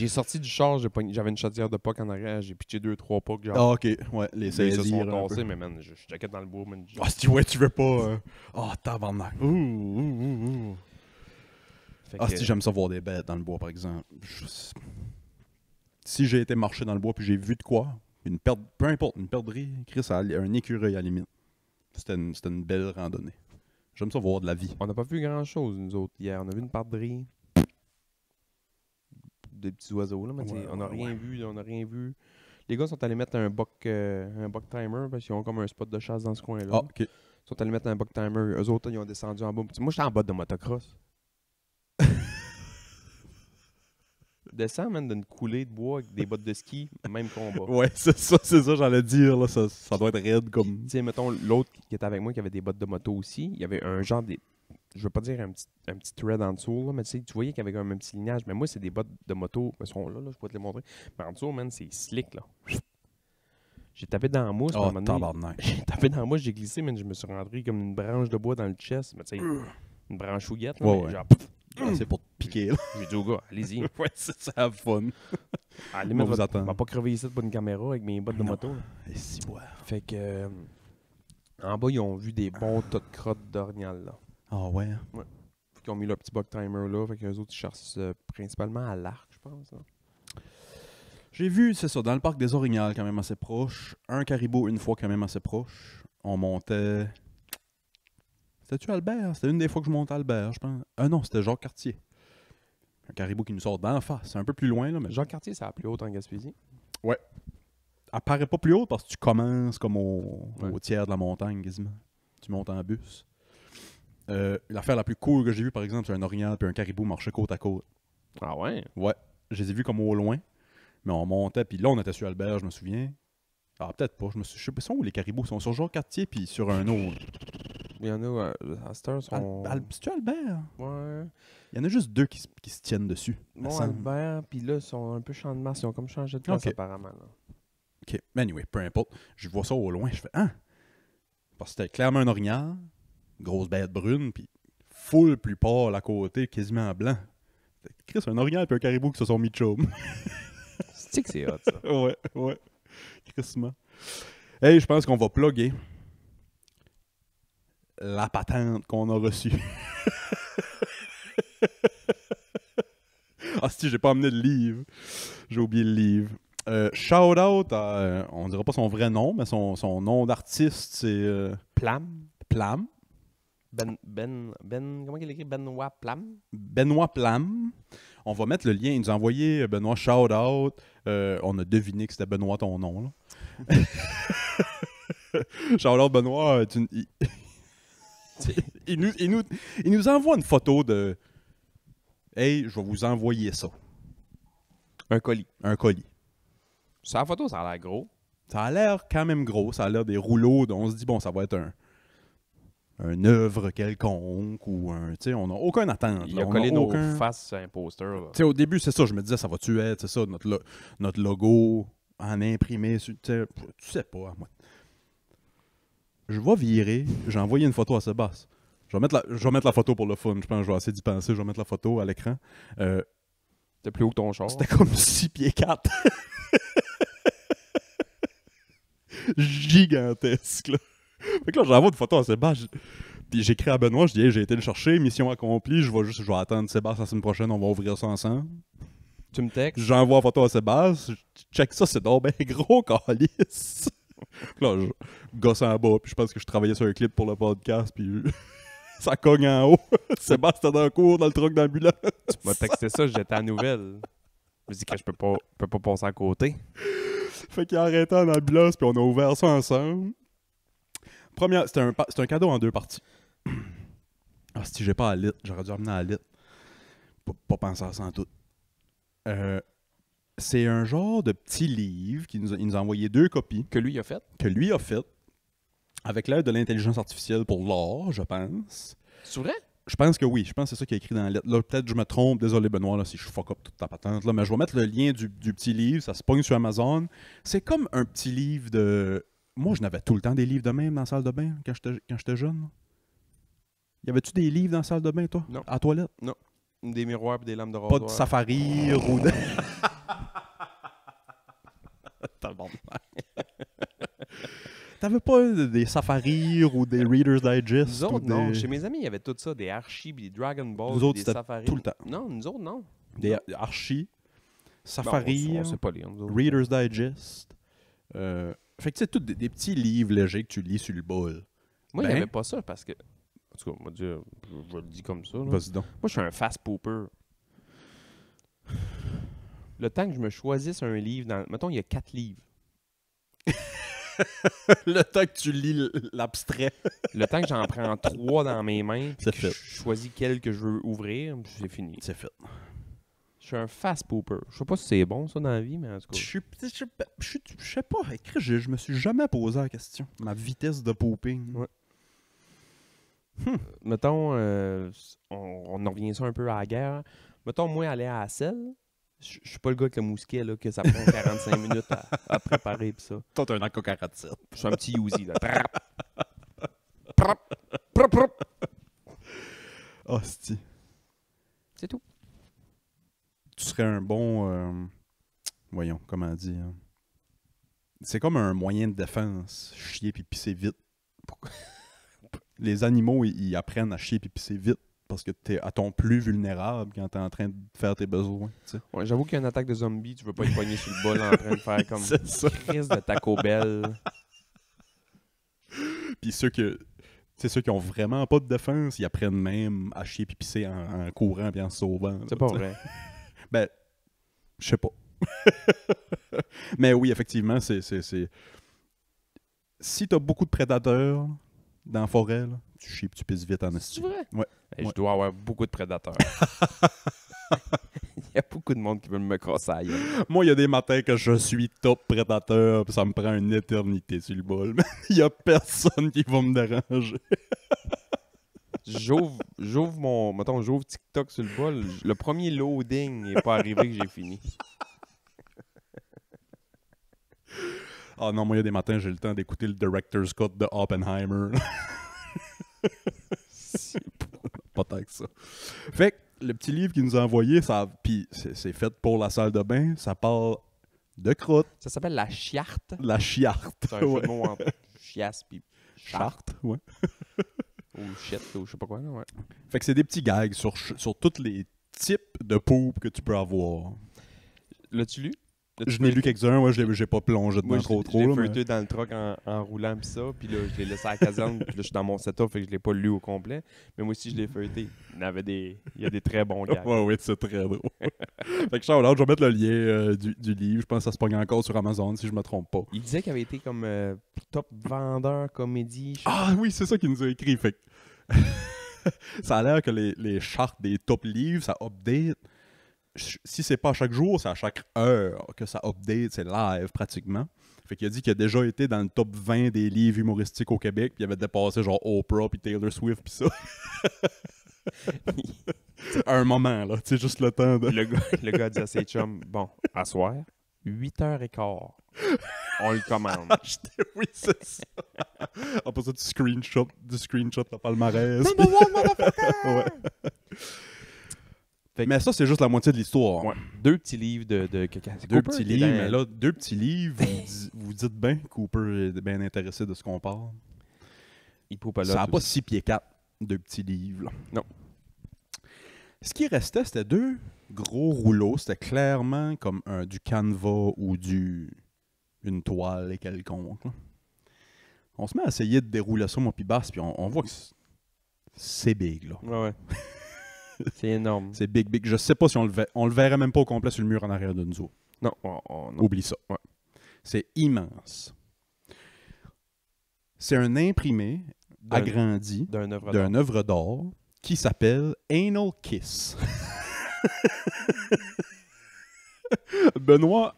j'ai sorti du char, j'avais une chaudière de poc en arrière, j'ai pitché deux, trois pocs. Genre. Ah, ok, ouais, les saisies. Ils se sont cassés, mais man, je, suis dans le bois. ah, si, ouais, tu veux pas. Euh. Ah, euh... oh, Ouh, ouh, ouh, ouh. Ah, si, j'aime ça voir des bêtes dans le bois, par exemple. Si j'ai été marcher dans le bois puis j'ai vu de quoi, une perte, peu importe, une perdrix, Chris, un écureuil à la limite. C'était une, belle randonnée. J'aime ça voir de la vie. On n'a pas vu grand-chose, nous autres, hier. On a vu une perdrix des petits oiseaux. Là, mais on n'a rien vu, on n'a rien vu. Les gars sont allés mettre un buck, euh, un buck timer parce qu'ils ont comme un spot de chasse dans ce coin-là. Ah, ils sont allés mettre un buck timer. Eux autres, ils ont descendu en bas. Moi, j'étais en botte de motocross. Descends, man, d'une coulée de bois avec des bottes de ski, même combat. Ouais, c'est ça, c'est ça, j'allais dire, là, ça, ça doit être raide comme. Tu mettons, l'autre qui était avec moi, qui avait des bottes de moto aussi, il y avait un genre des je veux pas dire un petit, un petit thread en dessous, là, mais tu sais, tu voyais qu'avec un petit lignage. Mais moi, c'est des bottes de moto. Elles sont là, là je peux te les montrer. Mais en dessous, man, c'est slick, là. J'ai tapé dans la mousse. Oh, j'ai tapé dans la mousse, j'ai glissé, mais je me suis rentré comme une branche de bois dans le chest. Mais tu sais, une branche fouillette, là, genre... Ah, c'est pour te piquer. J'ai dit au gars, allez-y. ouais, ça, have fun. Allez, on vous va, attend. pas crever ici pour une caméra avec mes bottes de moto. Fait que. Euh, en bas, ils ont vu des bons tas de crottes d'orignal, là. Ah ouais. Hein? ouais. Ils ont mis leur petit bug timer là. Fait qu'eux autres, ils chassent euh, principalement à l'arc, je pense. Hein. J'ai vu, c'est ça, dans le parc des orignales, quand même assez proche. Un caribou, une fois, quand même assez proche. On montait. C'était-tu Albert C'était une des fois que je montais Albert, je pense. Ah non, c'était Jacques Cartier. Un caribou qui nous sort d'en face. C'est un peu plus loin, là. Mais... Jacques Cartier, c'est la plus haute en Gaspésie. Ouais. Elle paraît pas plus haute parce que tu commences comme au, au tiers de la montagne, quasiment. Tu montes en bus. Euh, l'affaire la plus cool que j'ai vue, par exemple, c'est un orignal puis un caribou marcher côte à côte. Ah ouais? Ouais. Je les ai vus comme au loin, mais on montait, puis là, on était sur Albert, je me souviens. Ah, peut-être pas. Je me suis... Je sais pas, sont où les caribous? Ils sont sur genre quartier, puis sur un autre. Il y en a à sont. cest Albert? Ouais. Il y en a juste deux qui, qui se tiennent dessus. Bon, Albert, puis là, ils sont un peu champ de masse. Ils ont comme changé de place apparemment. Ok. Mais anyway, peu importe. Je vois ça au loin. Je fais, ah Parce que c'était clairement un orignal grosse bête brune, puis full plus pâle à côté, quasiment blanc. Chris, un orignal et un caribou qui se sont mis de cest que c'est hot, ça? ouais, ouais. Chrisement. Hey, je pense qu'on va plugger la patente qu'on a reçue. ah, si, j'ai pas amené le livre. J'ai oublié le livre. Euh, shout out à, euh, on dira pas son vrai nom, mais son, nom d'artiste, c'est. Plam. Euh, Plam. Ben, ben, ben, comment Benoît Plam? Benoît Plam. On va mettre le lien. Il nous a envoyé euh, Benoît shout out. Euh, on a deviné que c'était Benoît ton nom. shout Benoît. il, nous, envoie une photo de Hey, je vais vous envoyer ça. Un colis. Un colis. Sur la photo, ça a l'air gros. Ça a l'air quand même gros. Ça a l'air des rouleaux. Donc on se dit, bon, ça va être un, une œuvre quelconque ou un. Tu sais, On n'a aucun attente. Il a collé nos faces à un poster. sais, Au début, c'est ça, je me disais, ça va-tu être, c'est ça, notre, notre logo en imprimé. sais, tu sais pas, moi. Je vais virer, j'ai envoyé une photo à Sébastien. Je vais, mettre la, je vais mettre la photo pour le fun. Je pense que je vais essayer d'y penser. Je vais mettre la photo à l'écran. Euh, c'était plus haut que ton char. C'était comme 6 pieds 4. Gigantesque, là fait que là, j'envoie une photo à Sébastien. J'écris à Benoît, je dis hey, j'ai été le chercher, mission accomplie, je vais juste je vais attendre Sébastien la semaine prochaine, on va ouvrir ça ensemble. Tu me textes J'envoie une photo à Sébastien, je check ça, c'est donc ben gros calice. là, je gosse en bas, puis je pense que je travaillais sur un clip pour le podcast, puis ça cogne en haut. Sébastien dans le cours, dans le truc d'ambulance. Tu m'as texté ça, j'étais à nouvelle. Je me dis que je peux pas, peux pas passer à côté. Fait qu'il a arrêté en ambulance, puis on a ouvert ça ensemble. C'est un, cadeau en deux parties. Ah, si j'ai pas à lit, j'aurais dû amener à lit. Pas, penser à ça en tout. Euh, c'est un genre de petit livre qu'il nous a, envoyé deux copies. Que lui a fait. Que lui a fait. Avec l'aide de l'intelligence artificielle pour l'or, je pense. C'est vrai? Je pense que oui. Je pense que c'est ça qui est écrit dans la lettre. peut-être que je me trompe. Désolé, Benoît, si je fuck up toute ta patente. mais je vais mettre le lien du, du petit livre. Ça se pogne sur Amazon. C'est comme un petit livre de moi, je n'avais tout le temps des livres de même dans la salle de bain quand j'étais jeune. Y avait-tu des livres dans la salle de bain, toi Non. À la toilette Non. Des miroirs et des lames de rasoir. Pas de safari, ou de. T'avais pas des safaris ou des Reader's Digest? Nous autres, non. Chez mes amis, il y avait tout ça, des Archie, des Dragon Ball, nous autres, des safaris tout le temps. Non, nous autres, non. Des Archie, Safari, Reader's Digest. Euh, fait que c'est tous des, petits livres légers que tu lis sur le bol. Moi, il ben, pas ça parce que. En tout cas, moi, je, le dis comme ça. donc. Moi, je suis un fast pooper. Le temps que je me choisisse un livre, dans, mettons, il y a quatre livres. le temps que tu lis l'abstrait. le temps que j'en prends trois dans mes mains, c'est fait. je choisis quel que je veux ouvrir, c'est fini. C'est fait suis un fast pooper. Je sais pas si c'est bon, ça, dans la vie, mais en tout cas. Je Je, sais pas. Je, je me suis jamais posé la question. Ma vitesse de pooping. Ouais. Hmm. Euh, mettons, euh, on, en revient ça un peu à la guerre. Mettons, moi, aller à la selle, je suis pas le gars avec le mousquet là, que ça prend 45 minutes à, préparer. Pis ça. Toi, t'as un de 47. Je suis un petit Uzi. Là. Hostie. C'est tout tu serais un bon. Euh, voyons, comment dire. C'est comme un moyen de défense. Chier puis pisser vite. Les animaux, ils apprennent à chier puis pisser vite parce que t'es à ton plus vulnérable quand t'es en train de faire tes besoins. J'avoue qu'il y a une attaque de zombie tu veux pas être poigné sur le bol en train de faire comme crise de Taco Bell. Puis ceux que c'est ceux qui ont vraiment pas de défense, ils apprennent même à chier et pisser en, courant et en se sauvant. C'est pas vrai. Ben, je sais pas. Mais oui, effectivement, c'est. Si t'as beaucoup de prédateurs dans la forêt, tu chies tu pisses vite en estime. C'est vrai? Ouais. Ben, je dois avoir beaucoup de prédateurs. il y a beaucoup de monde qui veulent me crosser. Moi, il y a des matins que je suis top prédateur, ça me prend une éternité sur le bol. il y a personne qui va me déranger j'ouvre mon. Mettons, j'ouvre TikTok sur le bol. Le premier loading n'est pas arrivé que j'ai fini. Ah oh non, moi, il y a des matins, j'ai le temps d'écouter le Director's Cut de Oppenheimer. pas tant que ça. Fait le petit livre qu'il nous a envoyé, ça, puis c'est fait pour la salle de bain, ça parle de croûte. Ça s'appelle La Chiarte. La Chiarte. C'est un jeu de chiasse puis charte. charte ouais ou ou je sais pas quoi. Fait que c'est des petits gags sur, sur tous les types de poop que tu peux avoir. L'as-tu lu? je n'ai lu quelques-uns, moi je n'ai pas plongé dedans trop trop trop. J'ai feuilleté dans le truck en, roulant pis ça, puis là, je l'ai laissé à la caserne, puis là, je suis dans mon setup, fait que je l'ai pas lu au complet. Mais moi aussi, je l'ai feuilleté. Il y, avait des... Il y a des très bons gars. ouais, oui, c'est très drôle. fait que Charles, je vais mettre le lien euh, du, du, livre. Je pense que ça se pogne encore sur Amazon, si je me trompe pas. Il disait qu'il avait été comme euh, top vendeur comédie. Ah oui, c'est ça qu'il nous a écrit. Fait ça a l'air que les, les chartes des top livres, ça update si c'est pas à chaque jour, c'est à chaque heure que ça update, c'est live pratiquement. Fait qu'il a dit qu'il a déjà été dans le top 20 des livres humoristiques au Québec, puis il avait dépassé genre Oprah, puis Taylor Swift, puis ça. un moment, là, sais juste le temps de... Le gars, le dit à ses chums, bon, à soir, 8h15, on le commande. oui, c'est ça. Après ça, du screenshot, du screenshot de palmarès. Mais ça, c'est juste la moitié de l'histoire. Deux petits livres de, de Deux petits livres, là, deux petits livres, ben. vous, dites bien que Cooper est bien intéressé de ce qu'on parle. Ça n'a pas 6 pieds 4, deux petits livres. Non. Ce qui restait, c'était deux gros rouleaux. C'était clairement comme un, du Canva ou du une toile quelconque. On se met à essayer de dérouler ça, moi, puis basse, puis on, voit que c'est- big, là. C'est énorme. C'est big, big. Je sais pas si on le, on le verrait même pas au complet sur le mur en arrière de nous Non, oh, oh, on, oublie ça. C'est immense. C'est un imprimé agrandi d'un œuvre d'or qui s'appelle Anal Kiss. Benoît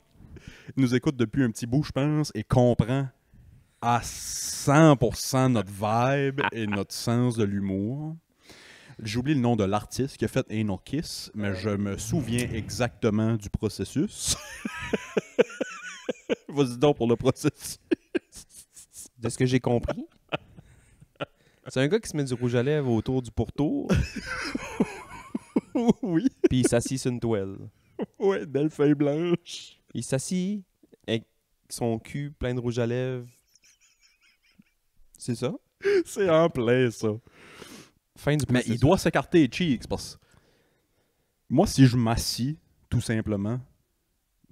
nous écoute depuis un petit bout, je pense, et comprend à 100% notre vibe et notre sens de l'humour. J'oublie le nom de l'artiste qui a fait Anal Kiss, mais je me souviens exactement du processus. Vas-y donc pour le processus. De ce que j'ai compris. C'est un gars qui se met du rouge à lèvres autour du pourtour. oui. Puis il s'assit sur une toile. Ouais, belle feuille blanche. Il s'assit avec son cul plein de rouge à lèvres. C'est ça? C'est en plein, ça. Mais il doit s'écarter Cheeks moi, si je m'assis, tout simplement,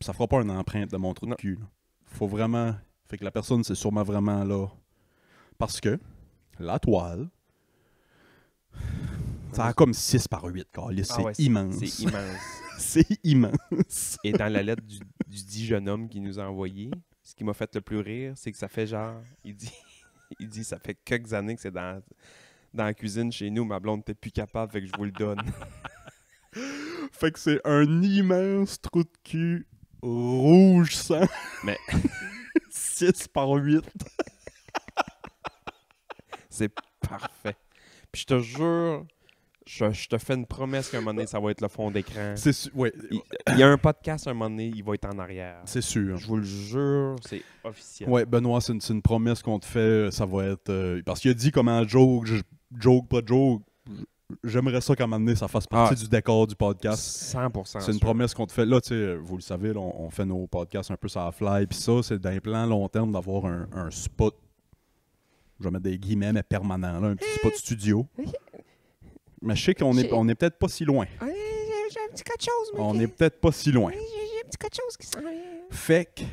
ça fera pas une empreinte de mon trou de cul. Faut vraiment. Fait que la personne, c'est sûrement vraiment là. Parce que la toile, ça a comme 6 par 8, ah C'est immense. C'est immense. c'est immense. Et dans la lettre du, du dit jeune homme qui nous a envoyé, ce qui m'a fait le plus rire, c'est que ça fait genre. Il dit, il dit ça fait quelques années que c'est dans dans la cuisine chez nous, ma blonde n'était plus capable, fait que je vous le donne. fait que c'est un immense trou de cul rouge sang. Mais 6 par 8. c'est parfait. Puis je te jure, je, te fais une promesse qu'un moment donné, ça va être le fond d'écran. C'est sûr. Il, y a un podcast, un moment donné, il va être en arrière. C'est sûr. Je vous le jure, c'est officiel. Ouais, Benoît, c'est une, promesse qu'on te fait. Euh, ça va être. Euh, parce qu'il a dit comment Joe, je, joke, pas joke, j'aimerais ça qu'à un moment ça fasse partie ah. du décor du podcast. 100%. C'est une promesse qu'on te fait. Là, tu sais, vous le savez, on, fait nos podcasts un peu sur la fly. Puis ça, c'est d'un plans long terme d'avoir un, spot, je vais mettre des guillemets, mais permanent, un petit spot studio. Mais je sais qu'on est, est peut-être pas si loin. J'ai un petit quelque chose, mais On n'est peut-être pas si loin. J'ai un petit de chose qui Fait qu'il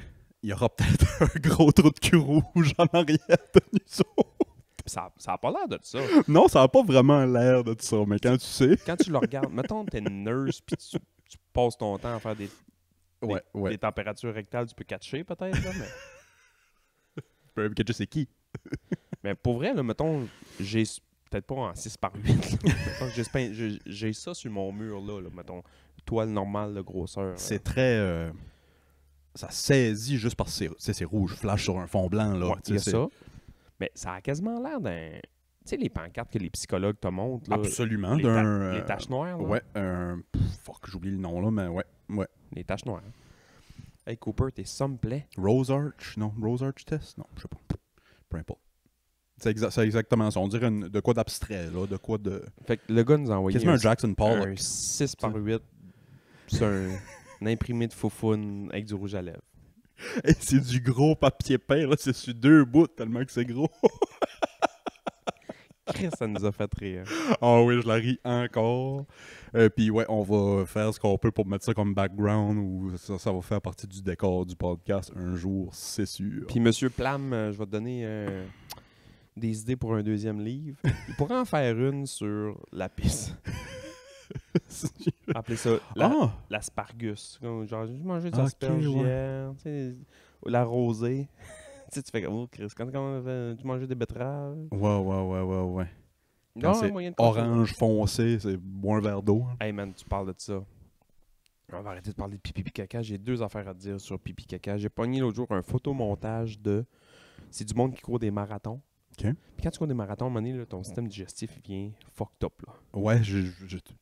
y aura peut-être un gros trou de cul rouge en arrière de ça n'a pas l'air de ça. Non, ça n'a pas vraiment l'air de ça, mais quand tu sais. Quand tu le regardes, mettons, t'es une nurse, puis tu, tu, passes ton temps à faire des, températures rectales, tu peux catcher peut-être, mais. tu peux catcher, c'est qui Mais pour vrai, là, mettons, j'ai peut-être pas en 6 par 8. j'ai ça sur mon mur, là, mettons, toile normale de grosseur. C'est très. Euh, ça saisit juste parce que c'est rouge, flash sur un fond blanc. Là, il y ça. Mais ça a quasiment l'air d'un. Tu sais, les pancartes que les psychologues te montrent. Là, Absolument. Les, euh, taches noires. Là. Ouais, un. fuck, j'oublie le nom, là, mais ouais. ouais. Les taches noires. Hey, Cooper, t'es ça Rose Arch, non. Rose Arch Test, non, je sais pas. Peu importe. C'est exactement ça. On dirait de quoi d'abstrait, là, de quoi de. Fait que le gars nous a envoyé. Quasiment un, un Jackson Paul Un 6 par 8. C'est un, imprimé de foufoune avec du rouge à lèvres. c'est du gros papier peint, là. C'est sur deux bouts tellement que c'est gros. ça nous a fait rire. Ah oui, je la ris encore. Euh, puis ouais, on va faire ce qu'on peut pour mettre ça comme background ou ça, va faire partie du décor du podcast un jour, c'est sûr. Puis Monsieur Plam, euh, je vais te donner euh, des idées pour un deuxième livre. Il pourrait en faire une sur la piste. Appelez ça la, ah! Genre, j'ai mangé des asperges hier, la rosée. tu sais, tu fais comme, oh, Chris, quand, euh, tu manges des betteraves. Ouais, ouais, ouais, ouais, ouais. orange foncé, c'est moins vert verre d'eau. Hein. Hey man, tu parles de ça. On va arrêter de parler de pipi pipi caca. J'ai deux affaires à te dire sur pipi caca. J'ai pogné l'autre jour un photomontage de. C'est du monde qui court des marathons. Puis quand tu cours des marathons, à un ton système digestif vient fucked up. Là. Ouais, je,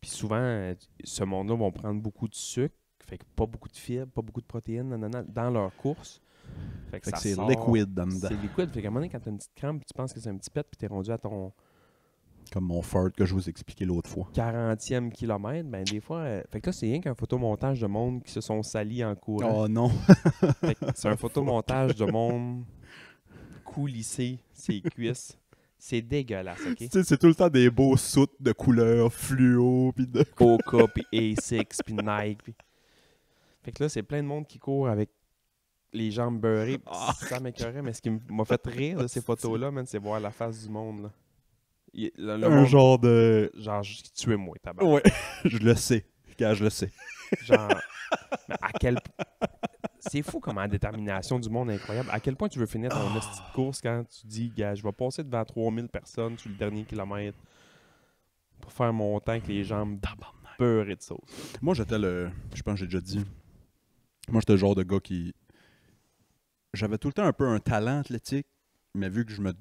Puis souvent, ce monde-là vont prendre beaucoup de sucre, fait que pas beaucoup de fibres, pas beaucoup de protéines, nanana, dans leur course. Fait que, c'est liquide dans C'est liquide. Fait qu'à un moment donné, quand t'as une petite crampe, tu penses que c'est un petit pet, puis t'es rendu à ton. Comme mon fart » que je vous expliquais l'autre fois. 40e kilomètre, ben des fois. Euh, fait que là, c'est rien qu'un photomontage de monde qui se sont salis en courant. Oh non! c'est un photomontage de monde coulisser ses cuisses. C'est dégueulasse, OK? C'est tout le temps des beaux soutes de couleurs fluo, puis de... Coca, puis A6, puis Nike. Fait que là, c'est plein de monde qui court avec les jambes beurrées. Ah. Ça m'écœurait, mais ce qui m'a fait rire de ces photos-là, c'est voir la face du monde. le, Un genre de... Genre, es moi tabac. Ouais, je le sais. je le sais. Genre, à quel c'est fou comment la détermination du monde est incroyable. À quel point tu veux finir ton oh. de course quand tu dis, gars, je vais passer devant 3000 personnes sur le dernier kilomètre pour faire mon temps que les jambes me peur et de sauce. Moi, j'étais le. Je pense que j'ai déjà dit. Moi, j'étais le genre de gars qui. J'avais tout le temps un peu un talent athlétique, mais vu que je me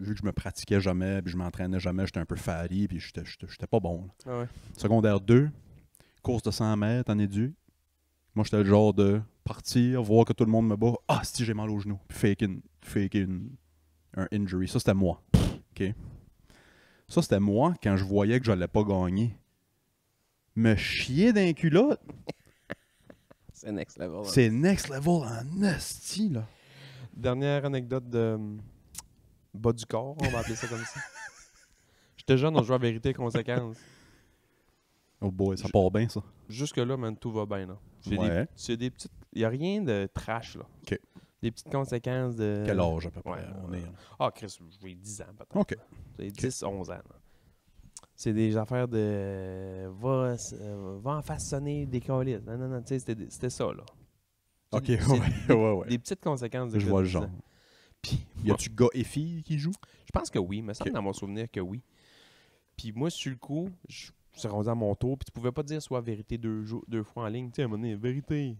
vu que je me pratiquais jamais, puis je m'entraînais jamais, j'étais un peu fari, puis j'étais, pas bon. Ah Secondaire 2, course de 100 mètres en dû moi, j'étais le genre de partir, voir que tout le monde me bat. Ah, si j'ai mal au genou. Puis fake, un injury. Ça, c'était moi. Ça, c'était moi quand je voyais que je j'allais pas gagner. Me chier d'un culotte. C'est next level. Hein. C'est next level en esti, là. Dernière anecdote de hum, bas du corps, on va appeler ça comme ça. J'étais jeune, on le à vérité et conséquence. Oh boy, ça part bien, ça. Jusque-là, tout va bien. C'est ouais. des, petites. Il n'y a rien de trash, là. OK. Des petites conséquences de. Quel âge, à peu près ouais, on est, hein. Ah, Chris, j'ai 10 ans, peut-être. OK. J'ai 10, 11 ans. C'est des affaires de. Va, euh, en façonner des colis. Non, non, non, tu sais, c'était ça, là. OK, ouais, ouais, Des petites conséquences de. Je vois le genre. Puis, y a-tu gars et filles qui jouent Je pense que oui, mais ça dans mon souvenir que oui. Puis moi, sur le coup, je suis rendu à mon tour, puis tu pouvais pas dire soit vérité deux, deux fois en ligne. Tu sais, à un moment donné, vérité.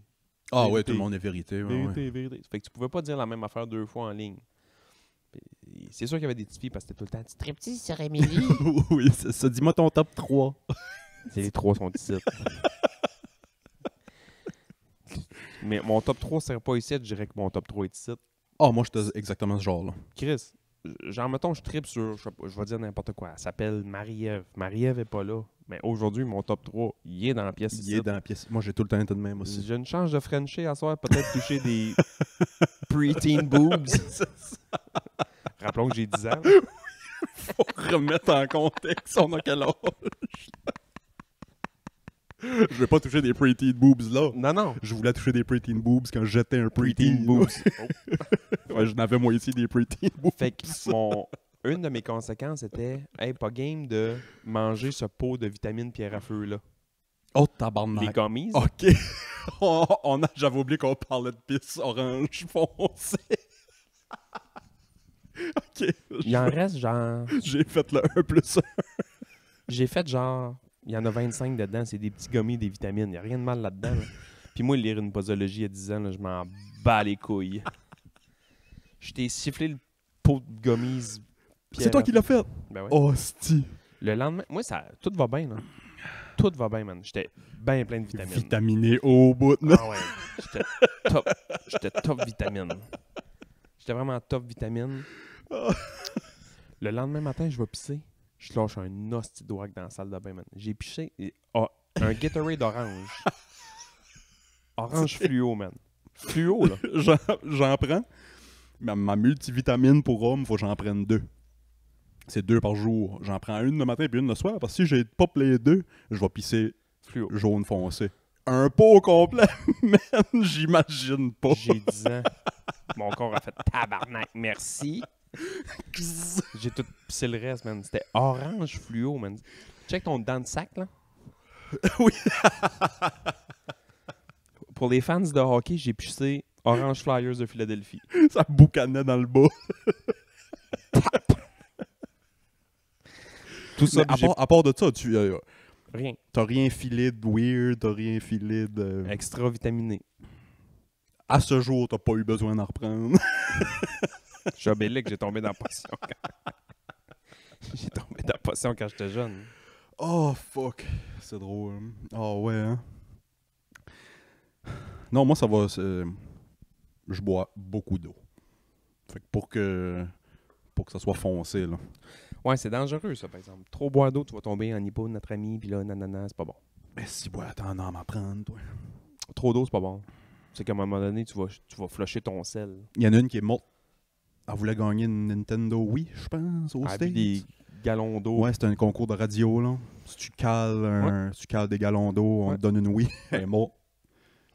Ah ouais, tout le monde est vérité. vérité, vérité. Fait que tu pouvais pas dire la même affaire deux fois en ligne. C'est sûr qu'il y avait des petits parce que c'était tout le temps petit sur Emily. oui, ça. ça Dis-moi ton top 3. les trois sont ici. Mais mon top 3 serait pas ici, je dirais que mon top 3 est ici. Ah, oh, moi, j'étais exactement ce genre-là. Chris, genre, mettons, je tripe sur, je, je vais dire n'importe quoi. Elle s'appelle Marie-Ève. Marie-Ève n'est pas là. Mais aujourd'hui, mon top 3, il est dans la pièce. Il est dans la pièce. Moi, j'ai tout le temps été de même aussi. J'ai une chance de Frencher à soir, peut-être toucher des pre boobs. Rappelons que j'ai 10 ans. faut remettre en contexte, on a quel âge. Je vais pas toucher des preteen boobs là. Non, non. Je voulais toucher des preteen boobs quand j'étais un pre boobs. Oh. je n'avais moi ici des preteen boobs. Fait que mon, une de mes conséquences était Hey, pas game de manger ce pot de vitamines pierre à feu-là. Oh, tabarnak. Les gommes? OK. on, a, j'avais oublié qu'on parlait de pisse orange foncé. OK. Il en reste genre. J'ai fait le 1 plus 1. J'ai fait genre. Il y en a 25 dedans. C'est des petits gommis, des vitamines. Il n'y a rien de mal là-dedans. Puis moi, lire une posologie à 10 ans, je m'en bats les couilles. Je t'ai sifflé le pot de gommes. C'est toi qui l'as fait. Ben Hostie. Le lendemain, moi, ça, tout va bien, là. Tout va bien, man. J'étais bien plein de vitamines. Vitaminé au bout, là. Ah ouais. J'étais top. J'étais top vitamine. J'étais vraiment top vitamine. Le lendemain matin, je vais pisser. Je lâche un hostie douag dans la salle de bain, man. J'ai piché ah, un Gatorade orange. Orange fluo, man. Fluo, là. J'en prends. Ma, multivitamine pour homme, faut que j'en prenne deux c'est deux par jour. J'en prends une le matin et une le soir parce que si j'ai pris les deux, je vais pisser Fluo. jaune foncé. Un pot complet, man, j'imagine pas. J'ai 10 ans. Mon corps a fait tabarnak, merci. j'ai tout pissé le reste, man. C'était orange fluo, man. Check ton dent de sac, là. oui. Pour les fans de hockey, j'ai pissé Orange Flyers de Philadelphie. Ça boucanait dans le bas. À part, de ça, tu. Euh, rien. T'as rien filé de weird, t'as rien filé de. Extra vitaminé. À ce jour, t'as pas eu besoin d'en reprendre. Je suis obélique, j'ai tombé dans la passion. j'ai tombé dans la passion quand j'étais jeune. Oh fuck, c'est drôle. Oh ouais, hein? Non, moi ça va. Je bois beaucoup d'eau. Fait que pour que pour que ça soit foncé là. Ouais, c'est dangereux, ça, par exemple. Trop boire d'eau, tu vas tomber en hypo, notre ami, puis là, nanana, c'est pas bon. Mais ben, si bois, attends en prendre, toi. Trop d'eau, c'est pas bon. C'est qu'à un moment donné, tu vas, tu vas flusher ton sel. Il y en a une qui est morte. Elle voulait gagner une Nintendo Wii, je pense, au des galons d'eau. Ouais, c'était un concours de radio, là. Si tu cales, un, tu cales des galons d'eau, on te donne une Wii. Elle est morte.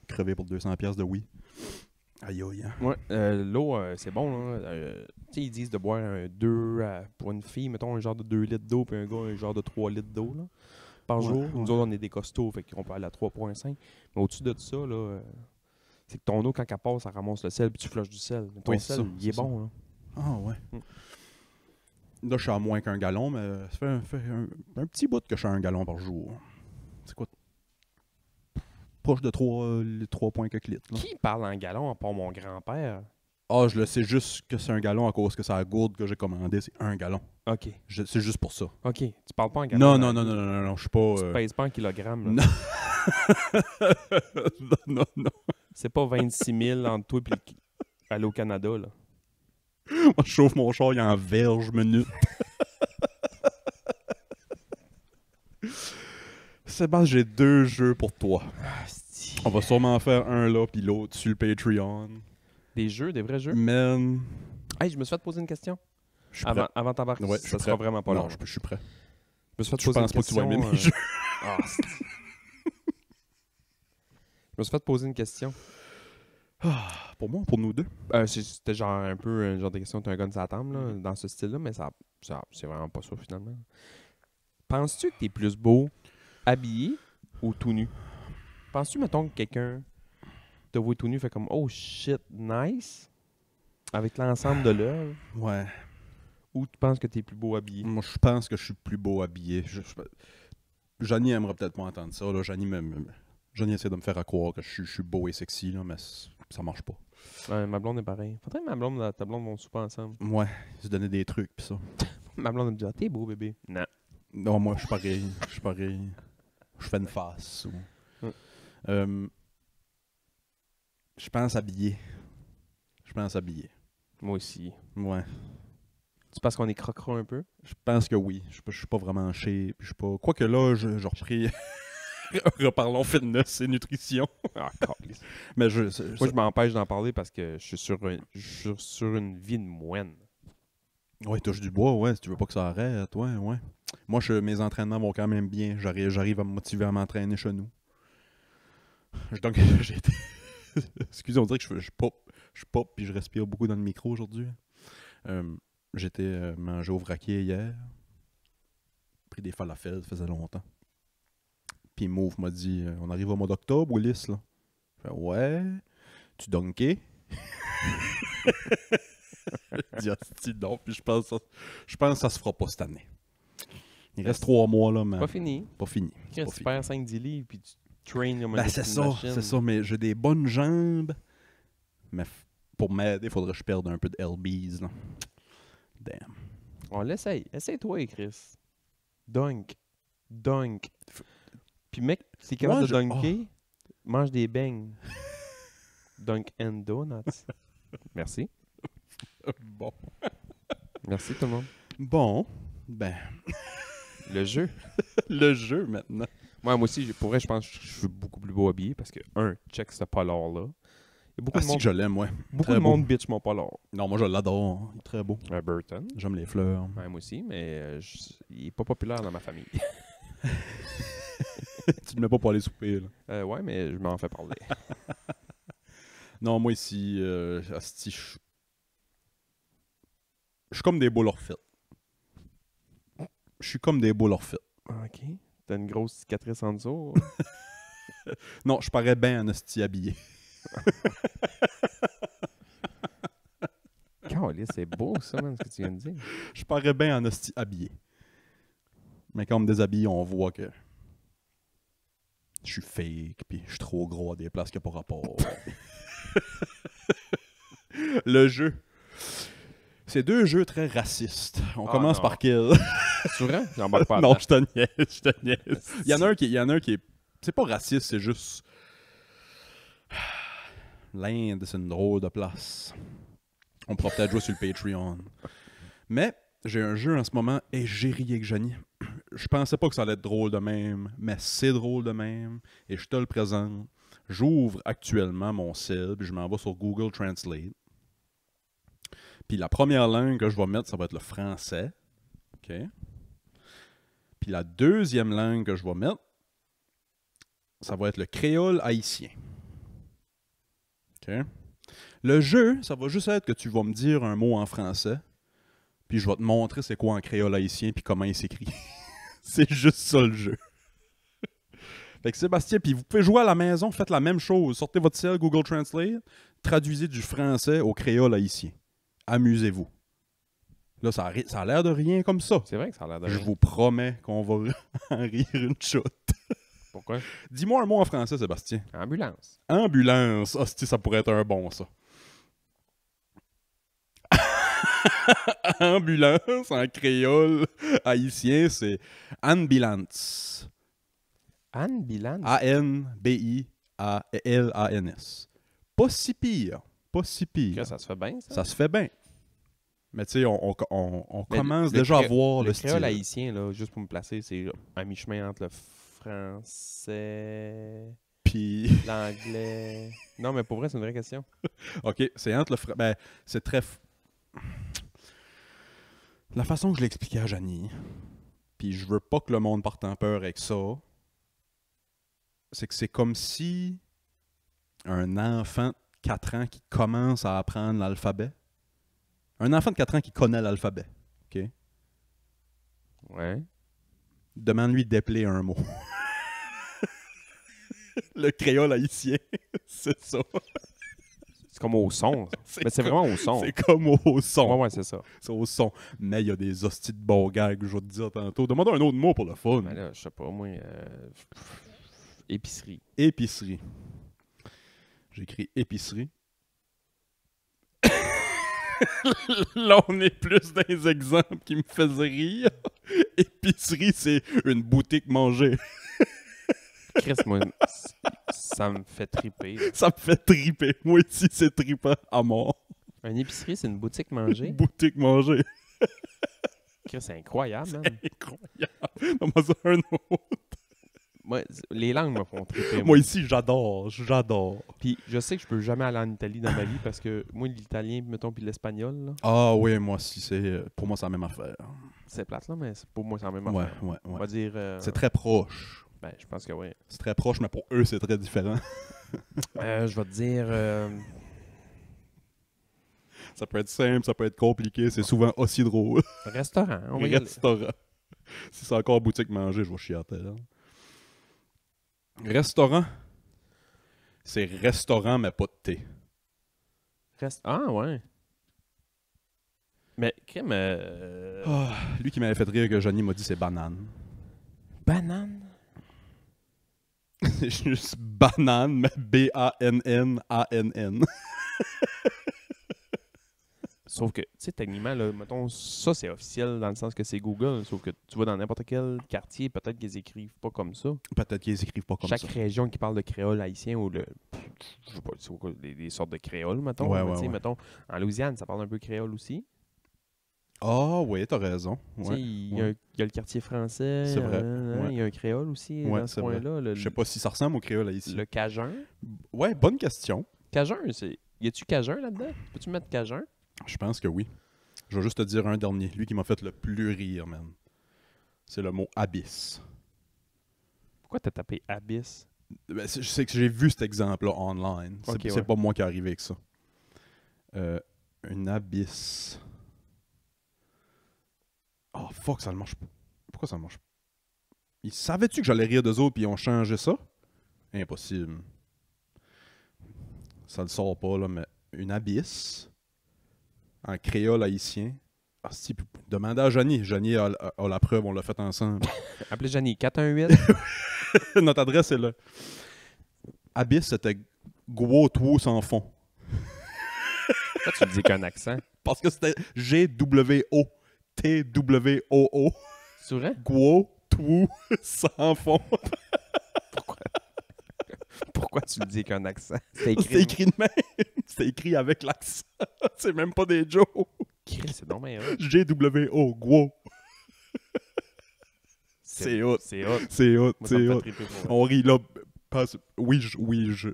Crevé pour 200$ de Wii. Aïe aïe. Hein. Euh, l'eau, euh, c'est bon. Euh, tu sais, ils disent de boire deux pour une fille, mettons un genre de 2 litres d'eau, puis un gars un genre de 3 litres d'eau par jour. Nous autres, on est des costauds, fait qu'on peut aller à 3,5. Mais au-dessus de ça, c'est que ton eau, quand elle passe, elle ramasse le sel, puis tu flushes du sel. Mais ton sel, il est, bon. Là. Ah ouais. Mm. Là, je suis à moins qu'un gallon, mais ça fait, un, un, petit bout que je suis à un gallon par jour. C'est quoi de 3, euh, points que Qui parle en gallon à part mon grand-père? Ah, je le sais juste que c'est un gallon à cause que c'est la gourde que j'ai commandé, c'est un gallon. OK. C'est juste pour ça. OK. Tu parles pas en gallon? Non, non, non, non, non, non, non, je suis pas. Tu euh... pèses pas en kilogramme. Non. non, non, C'est pas 26 000 entre toi et allo aller au Canada, là. je chauffe mon char, il est en verge minute. Sébastien, j'ai deux jeux pour toi. On va sûrement faire un là, puis l'autre sur le Patreon. Des jeux, des vrais jeux? Man. Hey, je me suis fait poser une question. Avant, avant barre. Ouais, je suis ça vraiment pas là je, suis prêt. me suis fait Je Je me suis fait poser une question. Ah, pour moi, pour nous deux. Euh, c'était genre un peu un genre des questions t'as un gars de la table, mm-hmm. dans ce style-là, mais ça, ça- c'est vraiment pas ça finalement. Penses-tu que es plus beau habillé ou tout nu? Penses-tu, mettons, que quelqu'un te voit tout nu, fait comme Oh shit, nice? Avec l'ensemble de l'œuvre? Ouais. Ou tu penses que tu es plus beau habillé? Moi, je pense que je suis plus beau habillé. Je, aimerait peut-être pas entendre ça. Là. Johnny, Johnny essaie de me faire croire que je, suis beau et sexy, là, mais ça marche pas. ma blonde est pareil. Faudrait que ma blonde ta blonde vont souper ensemble. Ouais, se donner des trucs pis ça. ma blonde me dit ah, t'es beau bébé. Non. Non, moi je Je suis pareil je fais une face. Euh, je pense habiller. Je pense habiller. Moi aussi. Ouais. Tu penses qu'on est crocro un peu? Je pense que oui. Je, suis pas vraiment ché. Je pas. Quoique là, je, reprends... Reparlons fitness et nutrition. Ah, Mais je, Moi, je m'empêche d'en parler parce que je suis sur, sur une vie de moine. Ouais, touche du bois, ouais, si tu veux pas que ça arrête, ouais, ouais moi, je, mes entraînements vont quand même bien. J'arrive, j'arrive à me motiver à m'entraîner chez nous. Donc, j'ai été. Excusez, on dirait que je, je pop, je pop puis je respire beaucoup dans le micro aujourd'hui. Euh, j'étais euh, mangé au vraquier hier. Pris des falafels, ça faisait longtemps. Puis Move m'a dit euh, On arrive au mois d'octobre, Willis, là. Fait, ouais. Tu donkey Je ah, non, puis je pense, je pense que ça se fera pas cette année. Il reste trois mois, là, mais. Pas fini. Pas fini. tu perds 5-10 livres, puis tu traînes comme ben, C'est ça, c'est ça, mais j'ai des bonnes jambes. Mais pour m'aider, il faudrait que je perde un peu de LBs, là. Damn. On l'essaye. Essaye-toi, Chris. Dunk. Dunk. Puis, mec, c'est capable de dunker, ah. mange des beignes. Dunk and donuts. Merci. bon. Merci tout le monde. Bon, ben. Le jeu. le jeu, maintenant. Moi, moi aussi, pour vrai, je pense que je suis beaucoup plus beau habillé parce que, un, check ce polar-là. Il beaucoup ah, de monde. je l'aime, ouais. Beaucoup de monde bitch mon polar. Non, moi, je l'adore. Il est très beau. Burton. J'aime les fleurs. moi aussi, mais euh, il est pas populaire dans ma famille. tu ne mets pas pour aller souper, là. Euh, ouais, mais je m'en fais parler. non, moi, ici, euh, je suis comme des boules refaites je suis comme des boules orphites. Ah, OK. T'as une grosse cicatrice en dessous? non, je parais bien en hostie habillé. c'est beau ça, man, ce que tu viens de dire. Je parais bien en hostie habillé. Mais quand on me déshabille, on voit que je suis fake, puis je suis trop gros à des places que pas rapport. Le jeu. C'est deux jeux très racistes. On ah, commence par Kill. C'est Non, je te niaise, je te niaise. Il y en a un qui, y en a qui est... C'est pas raciste, c'est juste... L'Inde, c'est une drôle de place. On pourra peut-être jouer sur le Patreon. Mais j'ai un jeu en ce moment et j'ai ri avec Johnny. Je pensais pas que ça allait être drôle de même, mais c'est drôle de même et je te le présente. J'ouvre actuellement mon cible, je m'en vais sur Google Translate. Puis la première langue que je vais mettre, ça va être le français. OK? la deuxième langue que je vais mettre, ça va être le créole haïtien. Le jeu, ça va juste être que tu vas me dire un mot en français, puis je vais te montrer c'est quoi en créole haïtien, puis comment il s'écrit. c'est juste ça le jeu. fait que Sébastien, puis vous pouvez jouer à la maison, faites la même chose. Sortez votre cellule, Google Translate, traduisez du français au créole haïtien. Amusez-vous. Là, ça a, l'air de rien comme ça. C'est vrai que ça a l'air de rien. Je vous promets qu'on va en rire une chute. Pourquoi? Dis-moi un mot en français, Sébastien. Ambulance. Ambulance. Ah, ça pourrait être un bon, ça. ambulance en créole haïtien, c'est ambulance. Ambulance? A-N-B-I-L-A-N-S. Pas si pire. Pas si pire. ça se fait bien, ça? Ça se fait bien. Mais tu sais, on, commence déjà à voir le, style. haïtien, là, juste pour me placer, c'est à mi-chemin entre le français. Puis. L'anglais. non, mais pour vrai, c'est une vraie question. ok, c'est entre le. français. Ben, c'est très. La façon que je l'expliquais à Janie, puis je veux pas que le monde parte en peur avec ça, c'est que c'est comme si un enfant de 4 ans qui commence à apprendre l'alphabet un enfant de 4 ans qui connaît l'alphabet, OK? Ouais. Demande-lui d'épeler un mot. le créole haïtien, c'est ça. C'est comme au son. Mais c'est vraiment au son. C'est comme au son. Ouais, ouais, c'est ça. C'est au son. Mais il y a des hosties de bons que je vais te dire tantôt. Demande un autre mot pour le fun. Mais là, je sais pas, moi. Euh, épicerie. Épicerie. J'écris épicerie. là, on est plus dans les exemples qui me faisaient rire. Épicerie, c'est une boutique manger. Chris, moi, ça me fait triper. Ça me fait triper. Moi aussi, c'est triper à mort. Une épicerie, c'est une boutique manger. boutique manger. Chris, c'est incroyable, C'est Incroyable. un les langues me font triper. moi. ici, j'adore, j'adore. Puis je sais que je peux jamais aller en Italie dans ma vie parce que moi, l'italien, mettons, puis l'espagnol. Ah oui, moi aussi, c'est pour moi, c'est la même affaire. C'est plate, là, mais pour moi, c'est la même affaire. ouais, ouais. On va dire. Euh, c'est très proche. Ben, je pense que oui. C'est très proche, mais pour eux, c'est très différent. Euh, je vais te dire. Euh, ça peut être simple, ça peut être compliqué, c'est souvent aussi drôle. restaurant. On Restaurant. Si c'est encore boutique manger, je vais chier à hein. terre. Restaurant. C'est restaurant, mais pas de thé. Ah, ouais. Mais, qu'est-ce euh, ah, lui qui m'avait fait rire que Johnny m'a dit c'est banane. Banane? c'est juste banane, mais B-A-N-N-A-N-N. Sauf que, tu sais, techniquement, mettons, ça, c'est officiel dans le sens que c'est Google. Sauf que tu vois dans n'importe quel quartier, peut-être qu'ils écrivent pas comme ça. Peut-être qu'ils écrivent pas comme ça. Chaque région qui parle de créole haïtien ou le. Je sais pas, des, sortes de créole, mettons. En Louisiane, ça parle un peu créole aussi. Ah oh, oui, t'as raison. Il y, y, a le quartier français. C'est vrai. Euh, hein, il y a un créole aussi euh, dans ce coin-là. Je sais pas si ça ressemble au créole haïtien. Le cajun. Ouais, bonne question. Cajun, c'est. Y a-tu cajun là-dedans? Peux-tu mettre cajun? Je pense que oui. Je vais juste te dire un dernier, lui qui m'a fait le plus rire, man. C'est le mot abyss. Pourquoi t'as tapé abyss? Ben, je sais que j'ai vu cet exemple-là online. C'est pas moi qui ai arrivé avec ça. Euh, une abyss. Oh fuck, ça ne marche pas. Pourquoi ça ne marche pas? savais tu que j'allais rire d'eux autres puis ils ont changé ça? Impossible. Ça ne sort pas, là, mais une abyss en créole haïtien. Ah, si, demandez à Johnny. Johnny a, la preuve, on l'a fait ensemble. Appelez Johnny, 418. Notre adresse est là. Abyss, c'était Guo sans fond. Pourquoi tu dis qu'un accent? Parce que c'était G-W-O. T-W-O-O. C'est vrai? sans fond pourquoi tu le dis avec un accent? C'est écrit, de même. C'est écrit avec l'accent. C'est même pas des jokes. C'est non, mais G-W-O, gwo. C'est hot. C'est hot. C'est hot. C'est hot. On rit là. parce- oui, je, oui, je,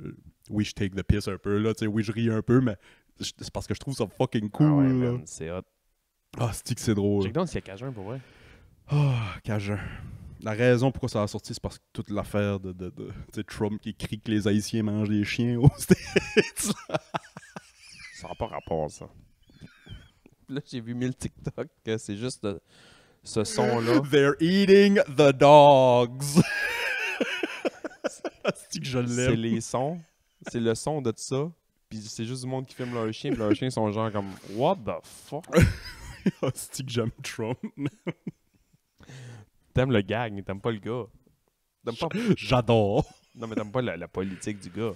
oui, je take the piss un peu, là. tu oui, je ris un peu, mais c'est parce que je trouve ça fucking ah cool. ouais, man, c'est hot. Ah, c'est que c'est drôle. Check donc s'il y a Cajun pour vrai. Ah, Cajun la raison pourquoi ça a sorti, c'est parce que toute l'affaire de, de, Trump qui crie que les Haïtiens mangent des chiens au States. ça n'a pas rapport, ça. Là, j'ai vu mille TikTok que c'est juste ce son-là. They're eating the dogs. c'est que je l'aime. C'est les sons. C'est le son de ça. Puis c'est juste du monde qui filme leur chien Puis leurs chiens sont genre comme What the fuck? c'est que j'aime Trump. T'aimes le gang, t'aimes pas le gars. J'adore. Non, mais t'aimes pas la, politique du gars.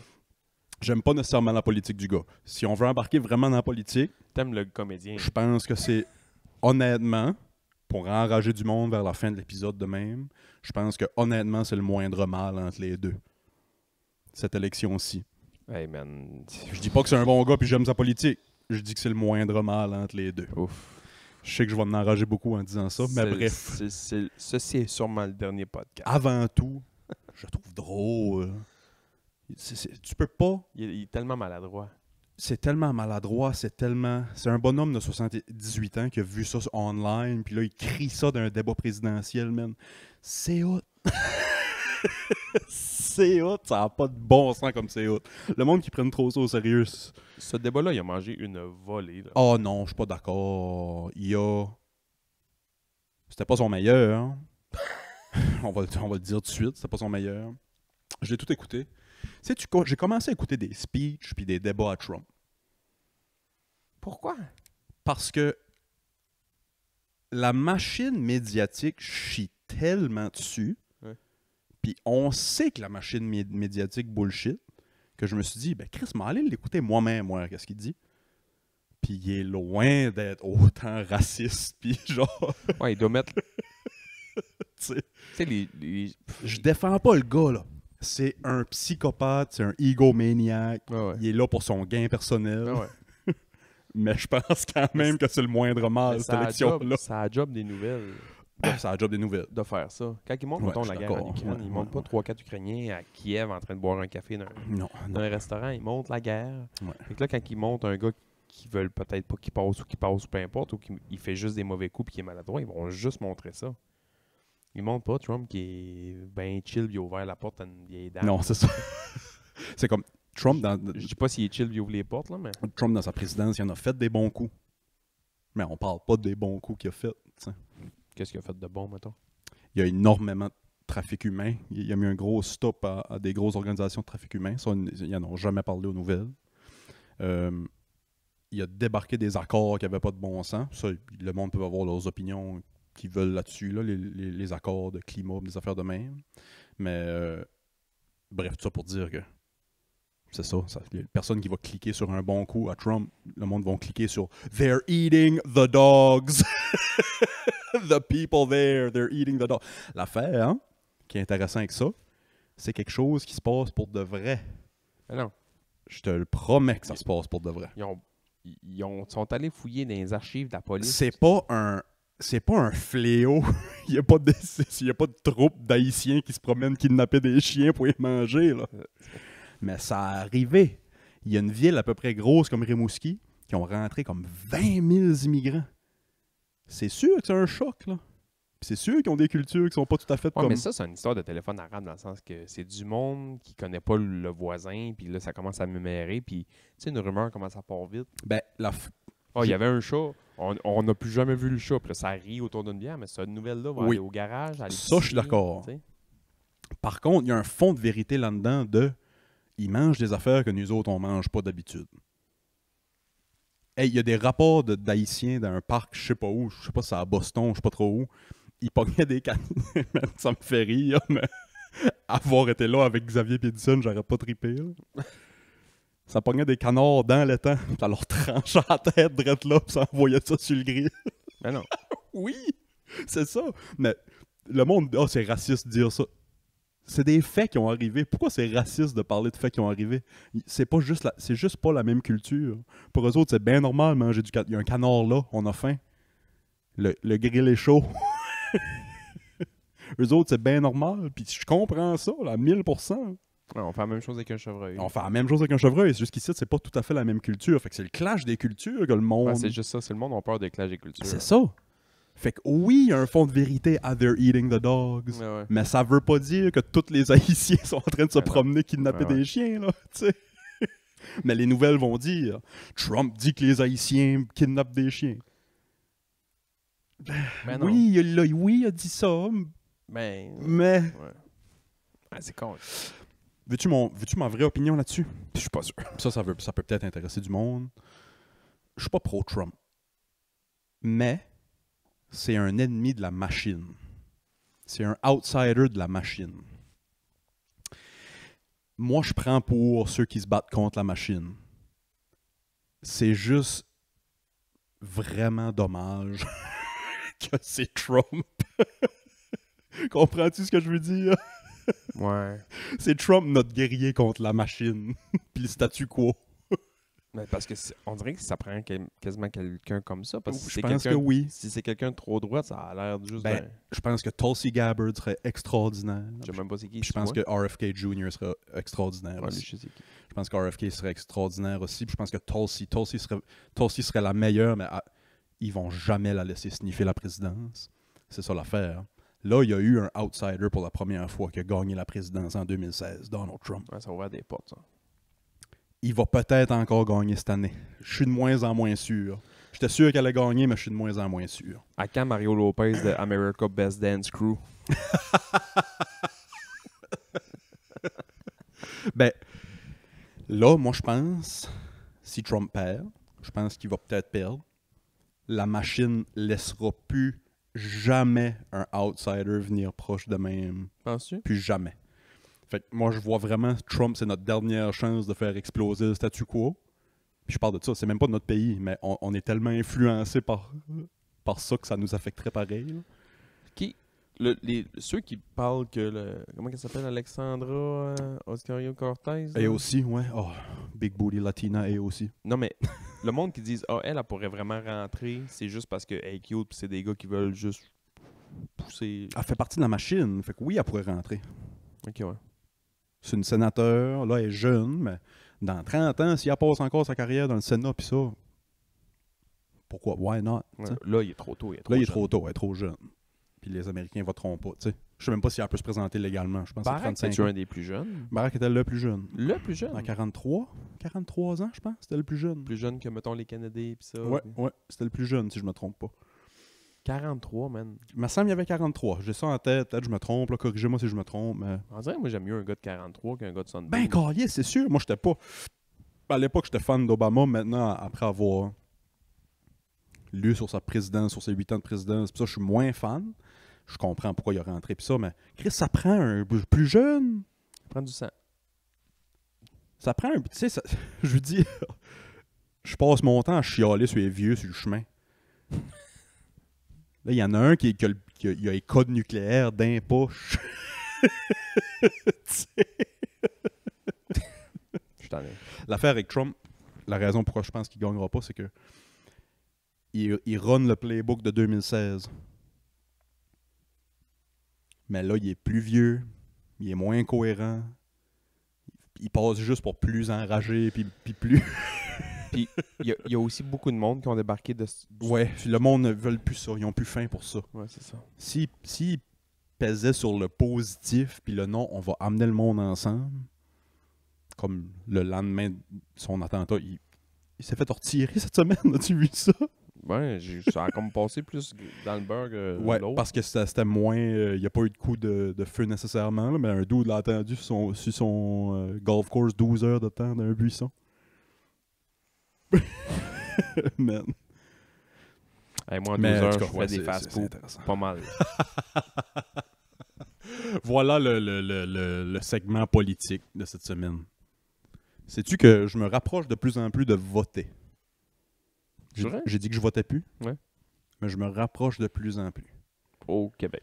J'aime pas nécessairement la politique du gars. Si on veut embarquer vraiment dans la politique. T'aimes le comédien. Je pense que c'est honnêtement, pour enrager du monde vers la fin de l'épisode de même, je pense que honnêtement, c'est le moindre mal entre les deux. Cette élection-ci. Hey man. Je dis pas que c'est un bon gars puis j'aime sa politique. Je dis que c'est le moindre mal entre les deux. Ouf. Je sais que je vais m'enrager beaucoup en disant ça, mais bref. ceci est sûrement le dernier podcast. Avant tout, je trouve drôle. tu peux pas. Il, est tellement maladroit. C'est tellement maladroit, c'est tellement. C'est un bonhomme de 78 ans qui a vu ça online, puis là, il crie ça d'un débat présidentiel, man. C'est hot. c'est hot, ça n'a pas de bon sens comme c'est hot. Le monde qui prenne trop ça au sérieux. Ce débat-là, il a mangé une volée. Oh non, je suis pas d'accord. Il a. C'était pas son meilleur. Hein. on, va, on va le dire tout de suite, c'était pas son meilleur. J'ai tout écouté. Tu j'ai commencé à écouter des speeches puis des débats à Trump. Pourquoi? Parce que la machine médiatique chie tellement dessus puis on sait que la machine médiatique bullshit, que je me suis dit, ben Chris, m'en allez l'écouter moi-même, moi, qu'est-ce qu'il dit. Puis il est loin d'être autant raciste, puis genre. ouais, il doit mettre. les, Je défends pas le gars, là. C'est un psychopathe, c'est un egomaniac. Il est là pour son gain personnel. Mais je pense quand même que c'est le moindre mal, cette élection-là. job des nouvelles c'est la job des nouvelles. De faire ça. Quand ils montent, ouais, la guerre ils montent pas 3-4 Ukrainiens à Kiev en train de boire un café dans, un restaurant. Ils montent la guerre. Fait que là, quand ils montent un gars qui veulent peut-être pas qu'il passe ou qu'il passe, ou peu importe, ou qu'il fait juste des mauvais coups et qu'il est maladroit, ils vont juste montrer ça. Ils montrent pas Trump qui est ben chill, il a ouvert la porte à une vieille dame. Non, c'est ça. c'est comme Trump dans. Je, je dis pas s'il est chill, il ouvre les portes, là, mais. Trump dans sa présidence, il en a fait des bons coups. Mais on parle pas des bons coups qu'il a fait, Qu'est-ce qu'il a fait de bon, mettons? Il y a énormément de trafic humain. Il y a mis un gros stop à, des grosses organisations de trafic humain. Ça, ils n'en ont jamais parlé aux nouvelles. Euh, il a débarqué des accords qui n'avaient pas de bon sens. le monde peut avoir leurs opinions qu'ils veulent là-dessus, les, accords de climat, des affaires de même. Mais euh, bref, tout ça pour dire que c'est ça, Personne qui va cliquer sur un bon coup à Trump, le monde va cliquer sur They're eating the dogs. the people there, they're eating the dog. L'affaire, hein, qui est intéressant avec ça, c'est quelque chose qui se passe pour de vrai. Mais non. Je te le promets que ça se passe pour de vrai. Ils, ont, ils sont allés fouiller dans les archives de la police. C'est pas un c'est pas un fléau. il a, pas de, y a pas de troupe d'Haïtiens qui se promènent kidnapper des chiens pour y manger. Là. Mais ça a arrivé. Il y a une ville à peu près grosse comme Rimouski qui ont rentré comme 20 000 immigrants c'est sûr que c'est un choc, là. C'est sûr qu'ils ont des cultures qui sont pas tout à fait ouais, mais ça, c'est une histoire de téléphone arabe dans le sens que c'est du monde qui connaît pas le voisin, puis là, ça commence à mémérer, puis tu sais, une rumeur commence à part vite. Ben, la... Ah, il y avait un chat. On n'a plus jamais vu le chat. Puis ça rit autour d'une bière, mais cette nouvelle-là va oui. aller au garage. ça, je suis d'accord. Par contre, il y a un fond de vérité là-dedans de ils mangent des affaires que nous autres, on mange pas d'habitude il y a des rapports d'Haïtiens dans un parc, je sais pas où, je sais pas si c'est à Boston, je sais pas trop où. Ils pognaient des canards, ça me fait rire, mais avoir été là avec Xavier je j'aurais pas trippé. Ça pognait des canards dans temps. ça leur tranchait la tête drette là, puis ça envoyait ça sur le gris. Mais ben non. oui, c'est ça. Mais le monde, oh, c'est raciste de dire ça c'est des faits qui ont arrivé. Pourquoi c'est raciste de parler de faits qui ont arrivé? C'est pas juste la, c'est juste pas la même culture. Pour eux autres, c'est bien normal de manger du canard. Il y a un canard là, on a faim. Le, grill est chaud. eux autres, c'est bien normal. Puis je comprends ça, à 1000%. on fait la même chose avec un chevreuil. On fait la même chose avec un chevreuil. Jusqu'ici, c'est pas tout à fait la même culture. Fait que c'est le clash des cultures que le monde. c'est juste ça. C'est le monde, on peur des clashs des cultures. C'est ça. Fait que oui, il y a un fond de vérité à They're Eating the Dogs, mais ça veut pas dire que tous les Haïtiens sont en train de se promener kidnapper des chiens, là, mais les nouvelles vont dire Trump dit que les Haïtiens kidnappent des chiens. Ben oui, il a, oui, a dit ça, ben, mais. Mais. c'est con. Veux-tu, mon, veux ma vraie opinion là-dessus? Je suis pas sûr. Ça, ça, ça peut peut-être intéresser du monde. Je suis pas pro-Trump. Mais c'est un ennemi de la machine. C'est un outsider de la machine. Moi, je prends pour ceux qui se battent contre la machine. C'est juste vraiment dommage que c'est Trump. Comprends-tu ce que je veux dire? ouais. C'est Trump, notre guerrier contre la machine, puis le statu quo. Mais parce que on dirait que ça prend quasiment quelqu'un comme ça. Parce que je pense que oui. Si c'est quelqu'un de trop droit, ça a l'air juste. Ben, Je pense que Tulsi Gabbard serait extraordinaire. Je sais même pas c'est qui. Je pense que RFK Jr. serait extraordinaire aussi. Je, pense que RFK serait extraordinaire aussi. Puis je pense que Tulsi, Tulsi, serait, serait la meilleure, mais ils ah, ils vont jamais la laisser signifier la présidence. C'est ça l'affaire. Là, il y a eu un outsider pour la première fois qui a gagné la présidence en 2016, Donald Trump. ça ouvre des portes, ça il va peut-être encore gagner cette année. Je suis de moins en moins sûr. J'étais sûr qu'elle allait gagner, mais je suis de moins en moins sûr. À quand Mario Lopez de America Best Dance Crew? ben, là, moi, je pense, si Trump perd, je pense qu'il va peut-être perdre. La machine laissera plus jamais un outsider venir proche de même. Penses-tu? Plus jamais. Fait que moi, je vois vraiment Trump, c'est notre dernière chance de faire exploser le statu quo. je parle de ça, c'est même pas notre pays, mais on, est tellement influencé par, par ça que ça nous affecterait pareil. Qui, le, les, ceux qui parlent que le. Comment elle s'appelle Alexandra euh, Oscario Cortez Et aussi, ouais. Oh, Big Booty Latina et aussi. Non, mais le monde qui disent oh, ah, elle, elle pourrait vraiment rentrer, c'est juste parce que elle est cute, c'est des gars qui veulent juste pousser. Elle fait partie de la machine, fait que oui, elle pourrait rentrer. Ok, ouais. C'est une sénateur, là, elle est jeune, mais dans 30 ans, s'il elle passe encore sa carrière dans le Sénat, puis ça, pourquoi? Why not? là, il est trop tôt. Il est trop là, il est trop tôt, elle est trop jeune. Puis les Américains voteront pas, tu sais. Je sais même pas si elle peut se présenter légalement. Je pense Barack, que c'est 35 des plus jeunes. Barack était le plus jeune. Le plus jeune? À 43. 43 ans, je pense. C'était le plus jeune. Plus jeune que, mettons, les Canadiens, puis ça. Ouais, ouais. C'était le plus jeune, si je me trompe pas. 43, man. Il me semble y avait 43. J'ai ça en tête. Peut-être que je me trompe. Corrigez-moi si je me trompe. Mais... dirait vrai, moi, j'aime mieux un gars de 43 qu'un gars de 72. Ben, Collier, c'est sûr. Moi, j'étais pas. À l'époque, j'étais fan d'Obama. Maintenant, après avoir lu sur sa présidence, sur ses 8 ans de présidence, puis ça, je suis moins fan. Je comprends pourquoi il a rentré, puis ça, mais Chris, ça prend un plus jeune. Ça prend du sang. Ça prend un. Tu sais, je veux dire... je passe mon temps à chialer sur les vieux sur le chemin. Là, il y en a un qui, a, a- les codes nucléaires d'un poche. L'affaire avec Trump, la raison pourquoi je pense qu'il gagnera pas, c'est que il, il run le playbook de 2016. Mais là, il est plus vieux, il est moins cohérent. Il passe juste pour plus enragé, puis, puis plus. Puis il y, a aussi beaucoup de monde qui ont débarqué de. Ouais, le monde ne veut plus ça. Ils ont plus faim pour ça. Ouais, c'est ça. Si, si sur le positif, puis le non, on va amener le monde ensemble, comme le lendemain de son attentat, il, s'est fait retirer cette semaine. As-tu vu ça? Ouais, ça a comme passé plus dans le burg. ouais, parce que c'était moins. Euh, il n'y a pas eu de coup de, feu nécessairement, mais un doux l'a attendu sur son, euh, golf course 12 heures de temps dans un buisson. Man. moi, en heures, je fais des fast pas mal. voilà le, le, le, segment politique de cette semaine. Sais-tu que je me rapproche de plus en plus de voter? J'ai dit que je votais plus. Mais je me rapproche de plus en plus. Au Québec.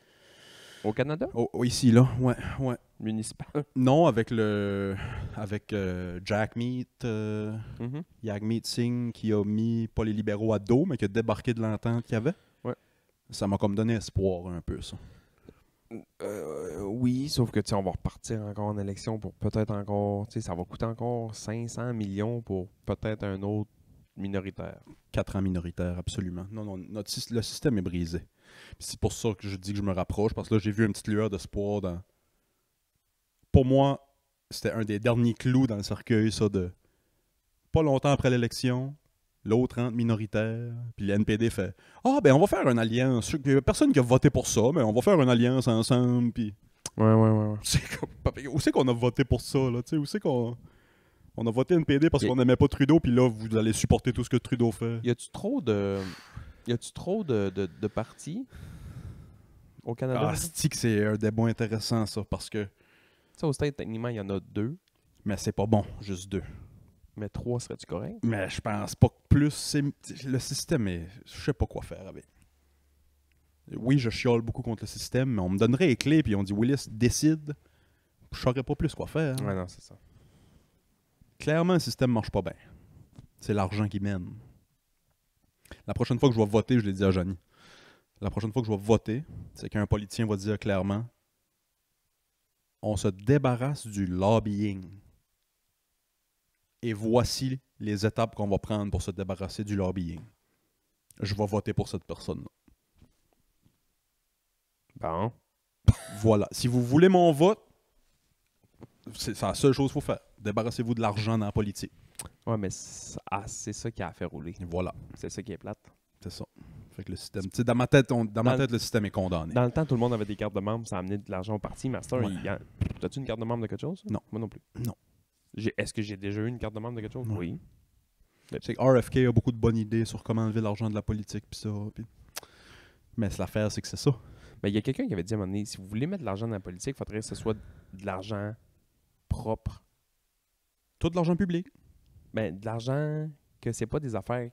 Au Canada? ici, là, ouais, ouais. Municipal? Euh, non, avec le avec euh, euh, mm-hmm. Jack Meat, Singh, qui a mis pas les libéraux à dos, mais qui a débarqué de l'entente qu'il y avait. Ouais. Ça m'a comme donné espoir un peu, ça. oui, sauf que on va repartir encore en élection pour peut-être encore. Ça va coûter encore 500 millions pour peut-être un autre minoritaire. Quatre ans minoritaire, absolument. Non, non, notre, le système est brisé c'est pour ça que je dis que je me rapproche, parce que là, j'ai vu une petite lueur d'espoir dans. Pour moi, c'était un des derniers clous dans le cercueil, ça, de. Pas longtemps après l'élection, l'autre entre minoritaire, puis le NPD fait Ah, ben on va faire une alliance. Il n'y a personne qui a voté pour ça, mais on va faire une alliance ensemble, puis. Ouais, ouais, ouais. ouais. Où c'est qu'on a voté pour ça, là tu sais, Où c'est qu'on. On a voté NPD parce qu'on n'aimait pas Trudeau, puis là, vous allez supporter tout ce que Trudeau fait. Y a-tu trop de. Y a-tu trop de, de, de partis au Canada? Ah, cest que c'est un débat intéressant, ça, parce que. Tu sais, au Stade, techniquement, il y en a deux. Mais c'est pas bon, juste deux. Mais trois, serais-tu correct? Mais je pense pas que plus. Le système est. Je sais pas quoi faire avec. Oui, je chiole beaucoup contre le système, mais on me donnerait les clés, puis on dit Willis, décide. Je saurais pas plus quoi faire. Ouais, non, c'est ça. Clairement, le système marche pas bien. C'est l'argent qui mène. La prochaine fois que je vais voter, je l'ai dit à Johnny. La prochaine fois que je vais voter, c'est qu'un politicien va dire clairement on se débarrasse du lobbying. Et voici les étapes qu'on va prendre pour se débarrasser du lobbying. Je vais voter pour cette personne-là. Bon. Voilà. Si vous voulez mon vote, c'est la seule chose qu'il faut faire. Débarrassez-vous de l'argent dans la politique. Ouais, mais ah, c'est ça qui a fait rouler. Voilà. C'est ça qui est plate. C'est ça. Fait que le système. dans ma tête, dans, ma tête le système est condamné. Dans le temps, tout le monde avait des cartes de membres, ça amenait de l'argent au parti. Master, as-tu une carte de membre de quelque chose Non. Moi non plus. Non. Est-ce que j'ai déjà eu une carte de membre de quelque chose Oui. C'est RFK a beaucoup de bonnes idées sur comment enlever l'argent de la politique, puis ça. Mais l'affaire, c'est que c'est ça. Mais il y a quelqu'un qui avait dit à un moment donné si vous voulez mettre de l'argent dans la politique, il faudrait que ce soit de l'argent propre. Tout de l'argent public ben, de l'argent que c'est pas des affaires.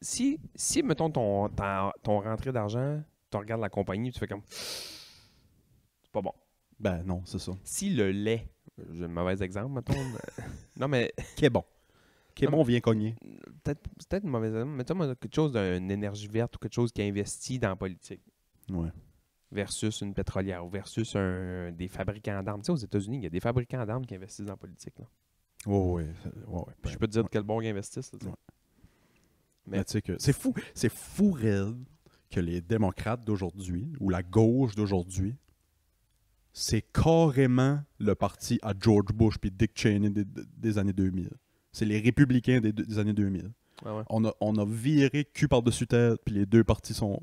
Si, si mettons, ton, ton, ton rentrée d'argent, tu regardes la compagnie, tu fais comme. C'est pas bon. Ben non, c'est ça. Si le lait, j'ai un mauvais exemple, mettons. non, mais. Qui est bon. Qui est bon, vient cogner. Peut-être peut une mauvaise exemple, mettons quelque chose d'une énergie verte ou quelque chose qui investit dans la politique. Ouais. Versus une pétrolière ou versus des fabricants d'armes. Tu sais, aux États-Unis, il y a des fabricants d'armes qui investissent dans la politique. Là. Ouais je ben, peux te dire de quel bon investisse. investissent. Mais, tu sais que c'est fou, c'est fou raide que les démocrates d'aujourd'hui ou la gauche d'aujourd'hui, c'est carrément le parti à George Bush puis Dick Cheney des, années 2000. C'est les républicains des, années 2000. on, a, on a viré cul par-dessus tête, puis les deux partis sont,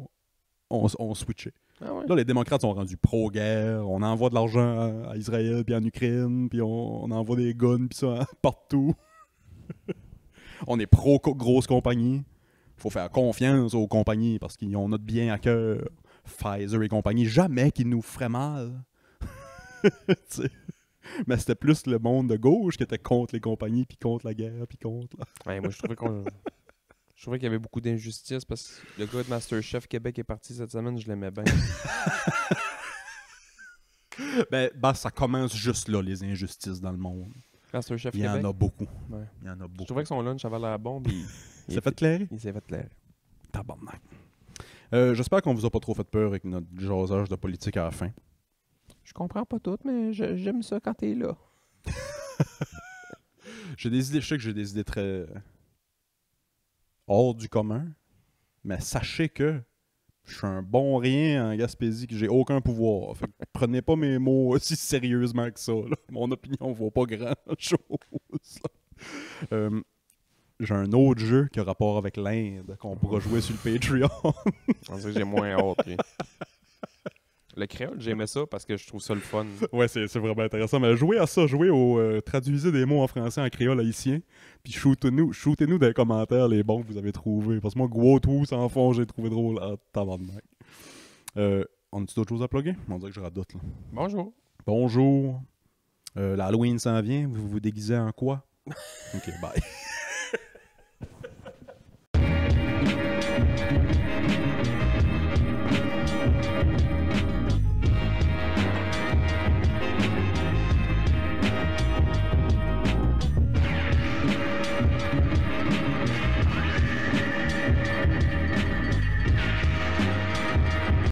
ont switché. Ah Là, les démocrates sont rendus pro-guerre. On envoie de l'argent à Israël, puis en Ukraine, puis on, envoie des guns, puis ça, partout. on est pro-grosse compagnie. faut faire confiance aux compagnies parce qu'ils ont notre bien à cœur. Pfizer et compagnie, jamais qu'ils nous feraient mal. Mais c'était plus le monde de gauche qui était contre les compagnies, puis contre la guerre, puis contre... moi, je trouvais qu'on... Je trouvais qu'il y avait beaucoup d'injustices parce que le gars de Masterchef Québec est parti cette semaine, je l'aimais bien. ben, ben, ça commence juste là, les injustices dans le monde. Masterchef il Québec. Il y en a beaucoup. Il y en a beaucoup. Je trouvais que son lunch avait l'air bon. Il, il s'est fait clair. Il s'est fait T'as Tabarnak. Euh, J'espère qu'on vous a pas trop fait peur avec notre jasage de politique à la fin. Je comprends pas tout, mais j'aime ça quand t'es là. j'ai des idées, je sais que j'ai des idées très hors du commun, mais sachez que je suis un bon rien en Gaspésie, que j'ai aucun pouvoir. prenez pas mes mots aussi sérieusement que ça. Mon opinion vaut pas grand-chose. Euh, j'ai un autre jeu qui a rapport avec l'Inde qu'on pourra mmh. jouer sur le Patreon. j'ai moins hâte. Le créole, j'aimais ça parce que je trouve ça le fun. ouais, c'est vraiment intéressant. Mais jouez à ça, jouez au. Euh, traduisez des mots en français en créole haïtien. Puis shootez-nous shootez -nous dans les commentaires les bons que vous avez trouvés. Parce que moi, gros tout, sans fond, j'ai trouvé drôle. Ah, tabarnak. Euh, on a-tu d'autres choses à plugger On dirait que je radote, là. Bonjour. Bonjour. Euh, L'Halloween s'en vient. Vous vous déguisez en quoi OK, bye.